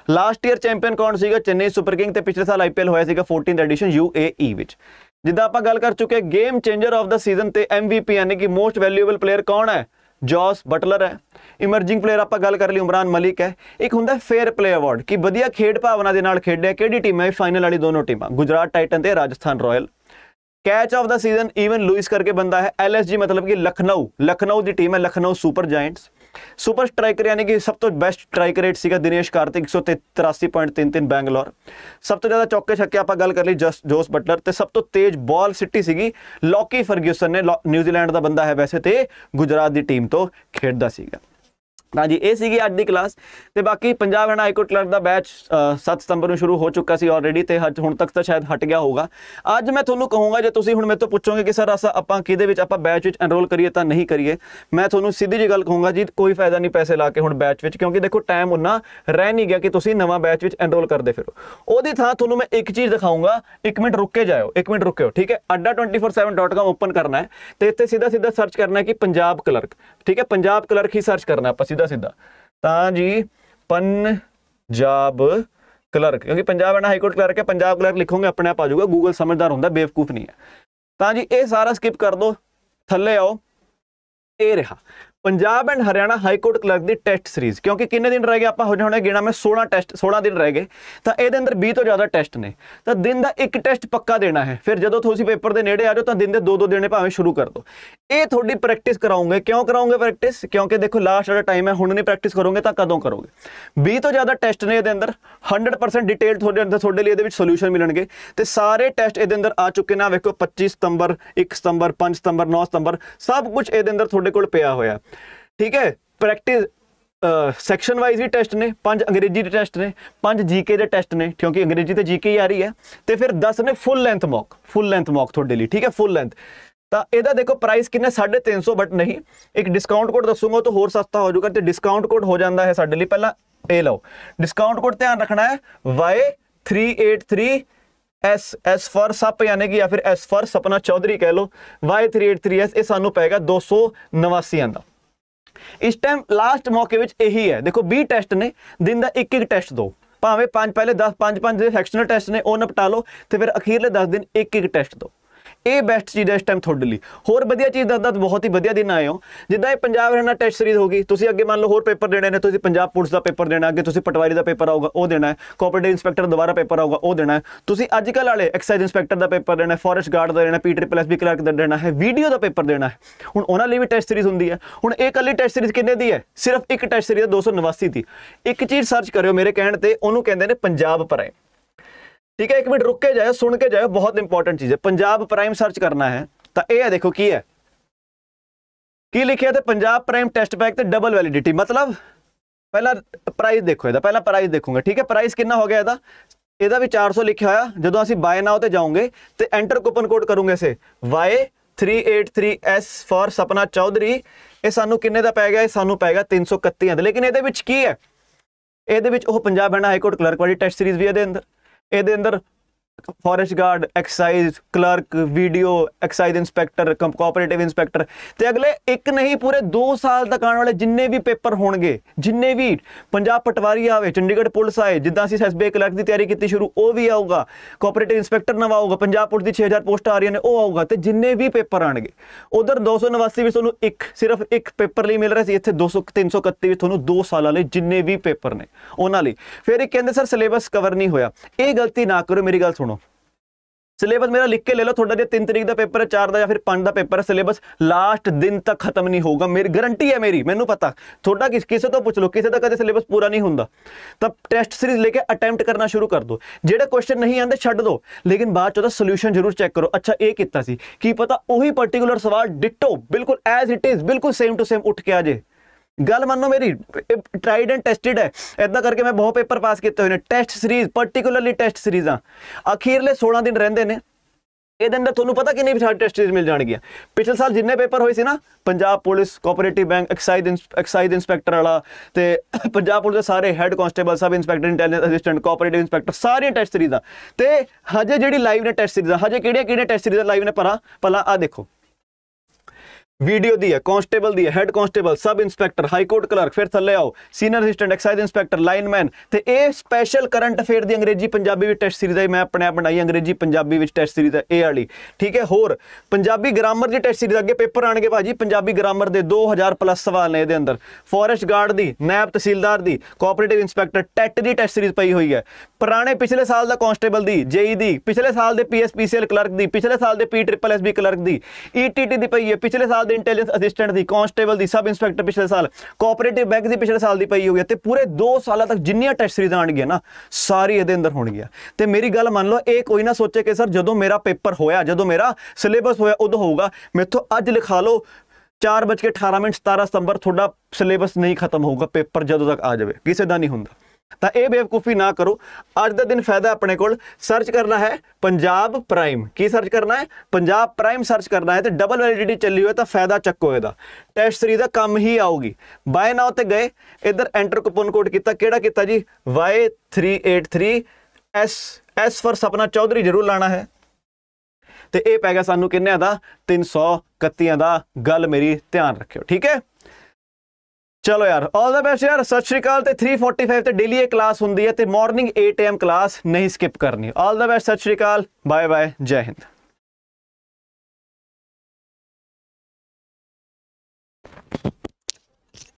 ਲਾਸਟ ਈਅਰ ਚੈਂਪੀਅਨ ਕੌਣ ਸੀਗਾ ਚੇਨਈ ਸੁਪਰ ਕਿੰਗ ਤੇ ਪਿਛਲੇ ਸਾਲ ਆਈਪੀਐਲ ਹੋਇਆ ਸੀਗਾ 14th ਐਡੀਸ਼ਨ ਯੂਏਈ ਵਿੱਚ ਜਿੱਦਾਂ ਆਪਾਂ ਗੱਲ ਕਰ ਚੁੱਕੇ game changer of the season ਤੇ ਐਮਵੀਪੀ ਯਾਨੀ ਕਿ ਮੋਸਟ ਵੈਲਿਊਏਬਲ ਪਲੇਅਰ ਕੌਣ ਹੈ ਜੌਸ ਬਟਲਰ ਹੈ ਇਮਰਜਿੰਗ ਪਲੇਅਰ ਆਪਾਂ ਗੱਲ ਕਰ ਲਈ ਉਮਰਾਨ ਮਲਿਕ ਹੈ ਇੱਕ ਹੁੰਦਾ ਫੇਅਰ ਪਲੇ ਅਵਾਰਡ ਕਿ ਵਧੀਆ ਖੇਡ ਭਾਵਨਾ ਦੇ ਨਾਲ ਖੇਡਿਆ ਕਿਹੜੀ ਟੀਮ ਹੈ ਫਾਈਨਲ ਵਾਲੀ ਦੋਨੋਂ ਟੀਮਾਂ ਗੁਜਰਾਤ ਟਾਈਟਨ ਤੇ Rajasthan royal catch of the season Evin Lewis ਕਰਕੇ ਬੰਦਾ ਹੈ ਐਲਐਸਜੀ ਮਤਲਬ ਕਿ ਲਖਨਊ ਲਖਨਊ ਦੀ ਟੀਮ ਹੈ Lucknow super giants super striker ਯਾਨੀ ਕਿ ਸਭ ਤੋਂ ਬੈਸਟ ਸਟ੍ਰਾਈਕ ਰੇਟ ਸੀਗਾ ਦਿਨੇਸ਼ ਕਾਰਤਿਕ 183.33 ਬੈਂਗਲੌਰ ਸਭ ਤੋਂ ਜ਼ਿਆਦਾ ਚੌਕੇ ਛੱਕੇ ਆਪਾਂ ਗੱਲ ਕਰ ਲਈ ਜੋਸ ਬਟਲਰ ਤੇ ਸਭ ਤੋਂ ਤੇਜ਼ ਬਾਲ ਸਿੱਟੀ ਸੀਗੀ ਲੌਕੀ ਫਰਗਿਊਸਨ ਨੇ ਨਿਊਜ਼ੀਲੈਂਡ ਦਾ ਬੰਦਾ ਹੈ ਵੈਸੇ ਤੇ ਗੁਜਰਾਤ ਦੀ ਟੀਮ ਤੋਂ ਖੇਡਦਾ ਸੀਗਾ ਤਾਂ ਜੀ ਇਹ ਸੀਗੀ ਅੱਜ ਦੀ ਕਲਾਸ ਤੇ ਬਾਕੀ ਪੰਜਾਬ ਹਰਿਆਣਾ ਹਾਈਕੋਰਟ ਕਲਰਕ ਦਾ ਬੈਚ 7 ਸਤੰਬਰ ਨੂੰ ਸ਼ੁਰੂ ਹੋ ਚੁੱਕਾ ਸੀ ਆਲਰੇਡੀ ਤੇ ਹੁਣ ਤੱਕ ਤਾਂ ਸ਼ਾਇਦ ਹਟ ਗਿਆ ਹੋਊਗਾ ਅੱਜ ਮੈਂ ਤੁਹਾਨੂੰ ਕਹੂੰਗਾ ਜੇ ਤੁਸੀਂ ਹੁਣ ਮੇਰੇ ਤੋਂ ਪੁੱਛੋਗੇ ਕਿ ਸਰ ਅਸਾ ਆਪਾਂ ਕਿਹਦੇ ਵਿੱਚ ਆਪਾਂ ਬੈਚ ਵਿੱਚ ਐਨਰੋਲ ਕਰੀਏ ਤਾਂ ਨਹੀਂ ਕਰੀਏ ਮੈਂ ਤੁਹਾਨੂੰ ਸਿੱਧੀ ਜੀ ਗੱਲ ਕਹੂੰਗਾ ਜੀ ਕੋਈ ਫਾਇਦਾ ਨਹੀਂ ਪੈਸੇ ਲਾ ਕੇ ਹੁਣ ਬੈਚ ਵਿੱਚ ਕਿਉਂਕਿ ਦੇਖੋ ਟਾਈਮ ਉਹਨਾਂ ਰਹਿ ਨਹੀਂ ਗਿਆ ਕਿ ਤੁਸੀਂ ਨਵਾਂ ਬੈਚ ਵਿੱਚ ਐਨਰੋਲ ਕਰਦੇ ਫਿਰੋ ਉਹਦੀ ਥਾਂ ਤੁਹਾਨੂੰ ਮੈਂ ਇੱਕ ਚੀਜ਼ ਦਿਖਾਉਂਗਾ 1 ਮਿੰਟ ਰੁੱਕ ਕੇ ਜਾਓ 1 ਮਿੰਟ ਰੁਕਿਓ ਠੀਕ ਹੈ adda247.com ਓਪਨ ਕਰਨਾ ਹੈ ਤੇ ਇੱਥੇ ਸਿੱਧਾ ਸਿੱਧਾ ਸਰਚ ਕਰਨਾ ਹੈ ਕਿ ਪੰਜਾਬ ਕਲਰਕ ਠੀਕ ਹੈ ਪੰਜਾਬ ਕਲਰਕ ਹੀ ਸਰਚ ਕਰਨਾ ਆਪਾਂ ਸਿੱਧਾ ਸਿੱਧਾ ਤਾਂ ਜੀ ਪੰਜਾਬ ਕਲਰਕ ਕਿਉਂਕਿ Punjab and high court clerk ਹੈ ਪੰਜਾਬ ਕਲਰਕ ਲਿਖੋਗੇ ਆਪਣੇ ਆਪ ਆ ਜਾਊਗਾ ਗੂਗਲ ਸਮਝਦਾਰ ਹੁੰਦਾ ਬੇਵਕੂਫ ਨਹੀਂ ਹੈ ਤਾਂ ਜੀ ਇਹ ਸਾਰਾ ਸਕਿਪ ਕਰ ਦਿਓ ਥੱਲੇ ਆਓ ਇਹ ਰਿਹਾ Punjab and Haryana high court clerk ਦੀ ਟੈਸਟ ਸੀਰੀਜ਼ ਕਿਉਂਕਿ ਕਿੰਨੇ ਦਿਨ ਰਹਿ ਗਏ ਆਪਾਂ ਹੋ ਹੁਣੇ ਗਿਣਾ ਮੈਂ 16 ਟੈਸਟ 16 ਦਿਨ ਰਹਿ ਗਏ ਤਾਂ ਇਹਦੇ ਅੰਦਰ 20 ਤੋਂ ਜ਼ਿਆਦਾ ਟੈਸਟ ਨੇ ਤਾਂ ਦਿਨ ਦਾ ਇੱਕ ਟੈਸਟ ਪੱਕਾ ਦੇਣਾ ਹੈ ਫਿਰ ਜਦੋਂ ਤੁਸੀਂ ਪੇਪਰ ਦੇ ਨੇੜੇ ਆ ਜਾਓ ਤਾਂ ਦਿਨ ਦੇ ਦੋ ਦੋ ਦੇਣੇ ਭਾਵੇਂ ਸ਼ੁਰੂ ਕਰ ਦਿਓ ਇਹ ਤੁਹਾਡੀ ਪ੍ਰੈਕਟਿਸ ਕਰਾਉਂਗੇ ਕਿਉਂ ਕਰਾਉਂਗੇ ਪ੍ਰੈਕਟਿਸ ਕਿਉਂਕਿ ਦੇਖੋ ਲਾਸਟ ਵਾਲਾ ਟਾਈਮ ਹੈ ਹੁਣ ਨਹੀਂ ਪ੍ਰੈਕਟਿਸ ਕਰੋਗੇ ਤਾਂ ਕਦੋਂ ਕਰੋਗੇ 20 ਤੋਂ ਜ਼ਿਆਦਾ ਟੈਸਟ ਨੇ ਇਹਦੇ ਅੰਦਰ 100% ਡਿਟੇਲ ਤੁਹਾਡੇ ਅੰਦਰ ਤੁਹਾਡੇ ਲਈ ਇਹਦੇ ਵਿੱਚ ਸੋਲੂਸ਼ਨ ਮਿਲਣਗੇ ਤੇ ਸਾਰੇ ਟੈਸਟ ਇਹਦੇ ਅੰਦਰ ਆ ਚੁੱਕੇ ਨਾ ਵੇਖੋ 25 ਸਤੰਬਰ 1 ਸਤੰਬਰ 5 ਸਤੰਬਰ 9 ਸਤੰਬਰ ਸਭ ਕੁਝ ਇਹਦੇ ਅੰਦਰ ਤੁਹਾਡੇ ਕੋਲ ਪਿਆ ਹੋਇਆ ਠੀਕ ਹੈ ਪ੍ਰੈਕਟਿਸ ਸੈਕਸ਼ਨ ਵਾਈਜ਼ ਵੀ ਟੈਸਟ ਨੇ ਪੰਜ ਅੰਗਰੇਜ਼ੀ ਦੇ ਟੈਸਟ ਨੇ ਪੰਜ ਜੀਕੇ ਦੇ ਟੈਸਟ ਨੇ ਕਿਉਂਕਿ ਅੰਗਰੇਜ਼ੀ ਤੇ ਜੀਕੇ ਆ ਰਹੀ ਹੈ ਤੇ ਫਿਰ 10 ਨੇ full length mock full length mock ਤੁਹਾਡੇ ਲਈ ਠੀਕ ਹੈ ਫੁੱਲ ਲੈਂਥ ਤਾਂ ਇਹਦਾ ਦੇਖੋ ਪ੍ਰਾਈਸ ਕਿੰਨਾ 350 ਬਟ ਨਹੀਂ ਇੱਕ ਡਿਸਕਾਊਂਟ ਕੋਡ ਦੱਸੂਗਾ ਤਾਂ ਹੋਰ ਸਸਤਾ ਹੋ ਜਾਊਗਾ ਤੇ ਡਿਸਕਾਊਂਟ ਕੋਡ ਹੋ ਜਾਂਦਾ ਹੈ ਸਾਡੇ ਲਈ ਪਹਿਲਾਂ ਇਹ ਲਓ ਡਿਸਕਾਊਂਟ ਕੋਡ ਧਿਆਨ ਰੱਖਣਾ ਹੈ Y383 S S ਫॉर ਸੱਪ ਯਾਨੀ ਕਿ ਜਾਂ ਫਿਰ S ਫॉर ਸਪਨਾ ਚੌਧਰੀ ਕਹਿ ਲਓ Y383S ਇਹ ਸਾਨੂੰ ਪਏਗਾ 289 ਦਾ ਇਸ ਟਾਈਮ ਲਾਸਟ ਮੌਕੇ ਵਿੱਚ ਇਹੀ ਹੈ ਦੇਖੋ 20 ਟੈਸਟ ਨੇ ਦਿਨ ਦਾ ਇੱਕ ਇੱਕ ਟੈਸਟ ਦੋ ਭਾਵੇਂ ਪੰਜ ਪਹਿਲੇ 10 ਪੰਜ ਪੰਜ ਦੇ ਸੈਕਸ਼ਨਲ ਟੈਸਟ ਨੇ ਉਹ ਪਟਾ ਲਓ ਤੇ ਫਿਰ ਅਖੀਰਲੇ 10 ਦਿਨ ਇੱਕ ਇੱਕ ਟੈਸਟ ਦੋ ਇਹ ਬੈਸਟ ਚੀਜ਼ ਹੈ ਇਸ ਟਾਈਮ ਤੁਹਾਡੇ ਲਈ ਹੋਰ ਵਧੀਆ ਚੀਜ਼ ਦੱਸਦਾ ਬਹੁਤ ਹੀ ਵਧੀਆ ਦਿਨ ਆਏ ਹੋ ਜਿੱਦਾਂ ਇਹ ਪੰਜਾਬ ਹਰਿਆਣਾ ਟੈਸਟ ਸੀਰੀਜ਼ ਹੋਗੀ ਤੁਸੀਂ ਅੱਗੇ ਮੰਨ ਲਓ ਹੋਰ ਪੇਪਰ ਦੇਣੇ ਨੇ ਤੁਸੀਂ ਪੰਜਾਬ ਪੁਲਿਸ ਦਾ ਪੇਪਰ ਦੇਣਾ ਅੱਗੇ ਤੁਸੀਂ ਪਟਵਾਰੀ ਦਾ ਪੇਪਰ ਆਊਗਾ ਉਹ ਦੇਣਾ ਹੈ ਕੋਆਪਰੇਟਿਵ ਇੰਸਪੈਕਟਰ ਦੁਬਾਰਾ ਪੇਪਰ ਆਊਗਾ ਉਹ ਦੇਣਾ ਹੈ ਤੁਸੀਂ ਅੱਜ ਕੱਲ ਵਾਲੇ ਐਕਸਾਈਜ਼ ਇੰਸਪੈਕਟਰ ਦਾ ਪੇਪਰ ਦੇਣਾ ਹੈ ਫੋਰੈਸਟ ਗਾਰਡ ਦਾ ਦੇਣਾ P triple S B clerk ਦਾ ਦੇਣਾ ਹੈ ਵੀਡੀਓ ਦਾ ਪੇਪਰ ਦੇਣਾ ਹੈ ਹੁਣ ਉਹਨਾਂ ਲਈ ਵੀ ਟੈਸਟ ਸੀਰੀਜ਼ ਹੁੰਦੀ ਹੈ ਹੁਣ ਇਹ ਕੱਲੀ ਟੈਸਟ ਸੀਰੀਜ਼ ਕਿੰਨੇ ਦੀ ਹੈ ਸਿਰਫ ਇੱਕ ਟੈਸਟ ਸੀਰੀਜ਼ 289 ਦੀ ਇੱਕ ਚੀਜ਼ ਸਰਚ ਕਰਿਓ ਮੇਰੇ ਕਹਿਣ ਤੇ ਉਹਨੂੰ ਕਹਿੰਦੇ ਨੇ ਪੰਜਾਬ ਪਰੇ ਠੀਕ ਹੈ 1 ਮਿੰਟ ਰੁੱਕ ਕੇ ਜਾਇਓ ਸੁਣ ਕੇ ਜਾਇਓ ਬਹੁਤ ਇੰਪੋਰਟੈਂਟ ਚੀਜ਼ ਹੈ ਪੰਜਾਬ ਪ੍ਰਾਈਮ ਸਰਚ ਕਰਨਾ ਹੈ ਤਾਂ ਇਹ ਹੈ ਦੇਖੋ ਕੀ ਹੈ ਕੀ ਲਿਖਿਆ ਤੇ ਪੰਜਾਬ ਪ੍ਰਾਈਮ ਟੈਸਟ ਬੈਕ ਤੇ ਡਬਲ ਵੈਲਿਡਿਟੀ ਮਤਲਬ ਪਹਿਲਾ ਪ੍ਰਾਈਸ ਦੇਖੋ ਇਹਦਾ ਪਹਿਲਾ ਪ੍ਰਾਈਸ ਦੇਖੂਗਾ ਠੀਕ ਹੈ ਪ੍ਰਾਈਸ ਕਿੰਨਾ ਹੋ ਗਿਆ ਇਹਦਾ ਇਹਦਾ ਵੀ 400 ਲਿਖਿਆ ਹੋਇਆ ਜਦੋਂ ਅਸੀਂ ਬਾਏ ਨਾਓ ਤੇ ਜਾਵਾਂਗੇ ਤੇ ਐਂਟਰ ਕੂਪਨ ਕੋਡ ਕਰੂਗੇ ਸੇ Y383S ਫॉर ਸਪਨਾ ਚੌਧਰੀ ਇਹ ਸਾਨੂੰ ਕਿੰਨੇ ਦਾ ਪੈ ਗਿਆ ਇਹ ਸਾਨੂੰ ਪੈ ਗਿਆ 331 ਦਾ ਲੇਕਿਨ ਇਹਦੇ ਵਿੱਚ ਕੀ ਹੈ ਇਹਦੇ ਵਿੱਚ ਉਹ Punjab Haryana high court clerk ਵਾਲੀ ਟੈਸਟ ਸੀਰੀਜ਼ ਵੀ ਇਹਦੇ ਅੰਦਰ ਇਹਦੇ ਅੰਦਰ forest guard excise clerk video excise inspector cooperative inspector ਤੇ ਅਗਲੇ ਇੱਕ ਨਹੀਂ ਪੂਰੇ 2 ਸਾਲ ਤੱਕ ਆਉਣ ਵਾਲੇ ਜਿੰਨੇ ਵੀ ਪੇਪਰ ਹੋਣਗੇ ਜਿੰਨੇ ਵੀ ਪੰਜਾਬ ਪਟਵਾਰੀ ਆਵੇ ਚੰਡੀਗੜ੍ਹ ਪੁਲਿਸ ਆਏ ਜਿੱਦਾਂ ਅਸੀਂ ਐਸਬੀਆਈ ਕਲਰਕ ਦੀ ਤਿਆਰੀ ਕੀਤੀ ਸ਼ੁਰੂ ਉਹ ਵੀ ਆਊਗਾ ਕੋਆਪਰੇਟਿਵ ਇਨਸਪੈਕਟਰ ਨਵਾਂ ਆਊਗਾ ਪੰਜਾਬ ਪੁਲਿਸ ਦੀ 6000 ਪੋਸਟਾਂ ਆ ਰਹੀਆਂ ਨੇ ਉਹ ਆਊਗਾ ਤੇ ਜਿੰਨੇ ਵੀ ਪੇਪਰ ਆਣਗੇ ਉਧਰ 289 ਵੀ ਤੁਹਾਨੂੰ ਇੱਕ ਸਿਰਫ ਇੱਕ ਪੇਪਰ ਲਈ ਮਿਲ ਰਿਹਾ ਸੀ ਇੱਥੇ 200 331 ਵੀ ਤੁਹਾਨੂੰ 2 ਸਾਲਾਂ ਲਈ ਜਿੰਨੇ ਵੀ ਪੇਪਰ ਨੇ ਉਹਨਾਂ ਲਈ ਫਿਰ ਇਹ ਕਹਿੰਦੇ ਸਰ ਸਿਲੇਬਸ ਕਵਰ ਨਹੀਂ ਹੋਇਆ ਇਹ ਗਲਤੀ ਨਾ ਕਰੋ ਮੇਰੀ ਗੱਲ ਸਿਲੇਬਸ ਮੇਰਾ ਲਿਖ ਕੇ ਲੈ ਲਓ ਤੁਹਾਡਾ ਜੇ 3 ਤਰੀਕ ਦਾ ਪੇਪਰ ਹੈ 4 ਦਾ ਜਾਂ ਫਿਰ 5 ਦਾ ਪੇਪਰ ਹੈ ਸਿਲੇਬਸ ਲਾਸਟ ਦਿਨ ਤੱਕ ਖਤਮ ਨਹੀਂ ਹੋਊਗਾ ਮੇਰੀ ਗਾਰੰਟੀ ਹੈ ਮੇਰੀ ਮੈਨੂੰ ਪਤਾ ਤੁਹਾਡਾ ਕਿਸ ਕਿਸੇ ਤੋਂ ਪੁੱਛ ਲਓ ਕਿਸੇ ਦਾ ਕਦੇ ਸਿਲੇਬਸ ਪੂਰਾ ਨਹੀਂ ਹੁੰਦਾ ਤਾਂ ਟੈਸਟ ਸੀਰੀਜ਼ ਲੈ ਕੇ ਅਟੈਂਪਟ ਕਰਨਾ ਸ਼ੁਰੂ ਕਰ ਦਿਓ ਜਿਹੜੇ ਕੁਐਸਚਨ ਨਹੀਂ ਆਉਂਦੇ ਛੱਡ ਦਿਓ ਲੇਕਿਨ ਬਾਅਦ ਚ ਉਹਦਾ ਸੋਲੂਸ਼ਨ ਜ਼ਰੂਰ ਚੈੱਕ ਕਰੋ ਅੱਛਾ ਇਹ ਕੀਤਾ ਸੀ ਕੀ ਪਤਾ ਉਹੀ ਪਾਰਟਿਕੂਲਰ ਸਵਾਲ ਡਿਟੋ ਬਿਲਕੁਲ ਐਜ਼ ਇਟ ਇਜ਼ ਬਿਲਕੁਲ ਸੇਮ ਟੂ ਸੇਮ ਉੱਠ ਕੇ ਆ ਜੇ ਗੱਲ ਮੰਨੋ ਮੇਰੀ ਟ੍ਰਾਈਡ ਐਂਡ ਟੈਸਟਡ ਹੈ ਐਦਾਂ ਕਰਕੇ ਮੈਂ ਬਹੁਤ ਪੇਪਰ ਪਾਸ ਕੀਤੇ ਹੋਏ ਨੇ ਟੈਸਟ ਸੀਰੀਜ਼ ਪਾਰਟਿਕੂਲਰਲੀ ਟੈਸਟ ਸੀਰੀਜ਼ਾਂ ਅਖੀਰਲੇ 16 ਦਿਨ ਰਹਿੰਦੇ ਨੇ ਇਹਦੇ ਅੰਦਰ ਤੁਹਾਨੂੰ ਪਤਾ ਕਿੰਨੇ ਵੀ ਸਾਡੇ ਟੈਸਟ ਸੀਰੀਜ਼ ਮਿਲ ਜਾਣਗੇ ਪਿਛਲੇ ਸਾਲ ਜਿੰਨੇ ਪੇਪਰ ਹੋਏ ਸੀ ਨਾ Punjab police cooperative bank excise excise inspector ਵਾਲਾ ਤੇ ਪੰਜਾਬ ਪੁਲਿਸ ਦੇ ਸਾਰੇ head constable sub inspector intelligence assistant cooperative inspector ਸਾਰੀਆਂ ਟੈਸਟ ਸੀਰੀਜ਼ਾਂ ਤੇ ਹਜੇ ਜਿਹੜੀ ਲਾਈਵ ਨੇ ਟੈਸਟ ਸੀਰੀਜ਼ਾਂ ਹਜੇ ਕਿਹੜੀਆਂ ਕਿਹੜੀਆਂ ਟੈਸਟ ਸੀਰੀਜ਼ਾਂ ਲਾਈਵ ਨੇ ਭਰਾ ਭਲਾ ਆ ਦੇਖੋ ਵੀਡੀਓ ਦੀ ਹੈ ਕਾਂਸਟੇਬਲ ਦੀ ਹੈ head constable sub inspector high court clerk ਫਿਰ ਥੱਲੇ ਆਓ senior assistant excise inspector lineman ਤੇ ਇਹ ਸਪੈਸ਼ਲ ਕਰੰਟ ਅਫੇਅਰ ਦੀ ਅੰਗਰੇਜ਼ੀ ਪੰਜਾਬੀ ਵਿੱਚ ਟੈਸਟ ਸੀਰੀਜ਼ ਹੈ ਮੈਂ ਆਪਣੇ ਆਪ ਬਣਾਈ ਅੰਗਰੇਜ਼ੀ ਪੰਜਾਬੀ ਵਿੱਚ ਟੈਸਟ ਸੀਰੀਜ਼ ਹੈ ਇਹ ਵਾਲੀ ਠੀਕ ਹੈ ਹੋਰ ਪੰਜਾਬੀ ਗ੍ਰਾਮਰ ਦੀ ਟੈਸਟ ਸੀਰੀਜ਼ ਅੱਗੇ ਪੇਪਰ ਆਣਗੇ ਭਾਜੀ ਪੰਜਾਬੀ ਗ੍ਰਾਮਰ ਦੇ 2000 ਪਲੱਸ ਸਵਾਲ ਨੇ ਇਹਦੇ ਅੰਦਰ ਫੋਰੈਸਟ ਗਾਰਡ ਦੀ ਨਾਇਬ ਤਹਿਸੀਲਦਾਰ ਦੀ ਕੋਆਪਰੇਟਿਵ ਇੰਸਪੈਕਟਰ ਟੈਟ ਦੀ ਟੈਸਟ ਸੀਰੀਜ਼ ਪਈ ਹੋਈ ਹੈ ਪੁਰਾਣੇ ਪਿਛਲੇ ਸਾਲ ਦਾ ਕਾਂਸਟੇਬਲ ਦੀ ਜੇਈ e ਦੀ ਪਿਛਲੇ ਸਾਲ ਦੇ ਪੀਐਸਪੀਸੀਐਲ ਕਲਰਕ ਦੀ ਪਿਛਲੇ ਸਾਲ ਦੇ ਪੀ ਟ੍ਰਿਪਲ ਐਸਬੀ ਕਲਰਕ ਦੀ ਈਟੀਟੀ e ਦੀ ਪਈ ਹੈ ਪਿਛਲੇ ਸਾਲ ਸਾਲ ਦੀ ਇੰਟੈਲੀਜੈਂਸ ਅਸਿਸਟੈਂਟ ਦੀ ਕਾਂਸਟੇਬਲ ਦੀ ਸਬ ਇੰਸਪੈਕਟਰ ਪਿਛਲੇ ਸਾਲ ਕੋਆਪਰੇਟਿਵ ਬੈਂਕ ਦੀ ਪਿਛਲੇ ਸਾਲ ਦੀ ਪਈ ਹੋਈ ਹੈ ਤੇ ਪੂਰੇ 2 ਸਾਲਾਂ ਤੱਕ ਜਿੰਨੀਆਂ ਟੈਸਟ ਸੀਰੀਜ਼ ਆਣਗੀਆਂ ਨਾ ਸਾਰੀ ਇਹਦੇ ਅੰਦਰ ਹੋਣਗੀਆਂ ਤੇ ਮੇਰੀ ਗੱਲ ਮੰਨ ਲਓ ਇਹ ਕੋਈ ਨਾ ਸੋਚੇ ਕਿ ਸਰ ਜਦੋਂ ਮੇਰਾ ਪੇਪਰ ਹੋਇਆ ਜਦੋਂ ਮੇਰਾ ਸਿਲੇਬਸ ਹੋਇਆ ਉਦੋਂ ਹੋਊਗਾ ਮੇਥੋਂ ਅੱਜ ਲਿਖਾ ਲਓ 4:18 ਮਿੰਟ 17 ਸਤੰਬਰ ਤੁਹਾਡਾ ਸਿਲੇਬਸ ਨਹੀਂ ਖਤਮ ਹੋਊਗਾ ਪੇਪਰ ਜਦੋਂ ਤੱਕ ਆ ਜਾਵੇ ਕਿਸੇ ਦਾ ਨਹੀਂ ਹੁੰਦਾ ਤਾਂ ਇਹ ਬੇਵਕੂਫੀ ਨਾ ਕਰੋ ਅੱਜ ਦਾ ਦਿਨ ਫਾਇਦਾ ਆਪਣੇ ਕੋਲ ਸਰਚ ਕਰਨਾ ਹੈ ਪੰਜਾਬ ਪ੍ਰਾਈਮ ਕੀ ਸਰਚ ਕਰਨਾ ਹੈ ਪੰਜਾਬ ਪ੍ਰਾਈਮ ਸਰਚ ਕਰਨਾ ਹੈ ਤੇ ਡਬਲ ਵੈਲਿਡਿਟੀ ਚੱਲੀ ਹੋਏ ਤਾਂ ਫਾਇਦਾ ਚੱਕੋ ਇਹਦਾ ਟੈਸਟ 3 ਦਾ ਕੰਮ ਹੀ ਆਊਗੀ ਬਾਏ ਨਾਉ ਤੇ ਗਏ ਇਧਰ ਐਂਟਰ ਕੂਪਨ ਕੋਡ ਕੀਤਾ ਕਿਹੜਾ ਕੀਤਾ ਜੀ Y383 S S for Sapna Chaudhary ਜ਼ਰੂਰ ਲਾਣਾ ਹੈ ਤੇ ਇਹ ਪੈ ਗਿਆ ਸਾਨੂੰ ਕਿੰਨਿਆਂ ਦਾ 331 ਦਾ ਗੱਲ ਮੇਰੀ ਧਿਆਨ ਰੱਖਿਓ ਠੀਕ ਹੈ ਚਲੋ ਯਾਰ ਆਲ ਦਾ ਬੈਸਟ ਯਾਰ ਸਤਿ ਸ਼੍ਰੀ ਅਕਾਲ ਤੇ 3:45 ਤੇ ਡੇਲੀ ਇਹ ਕਲਾਸ ਹੁੰਦੀ ਹੈ ਤੇ ਮਾਰਨਿੰਗ 8 am ਕਲਾਸ ਨਹੀਂ ਸਕਿਪ ਕਰਨੀ ਆਲ ਦਾ ਬੈਸਟ ਸਤਿ ਸ਼੍ਰੀ ਅਕਾਲ ਬਾਏ ਬਾਏ ਜੈ ਹਿੰਦ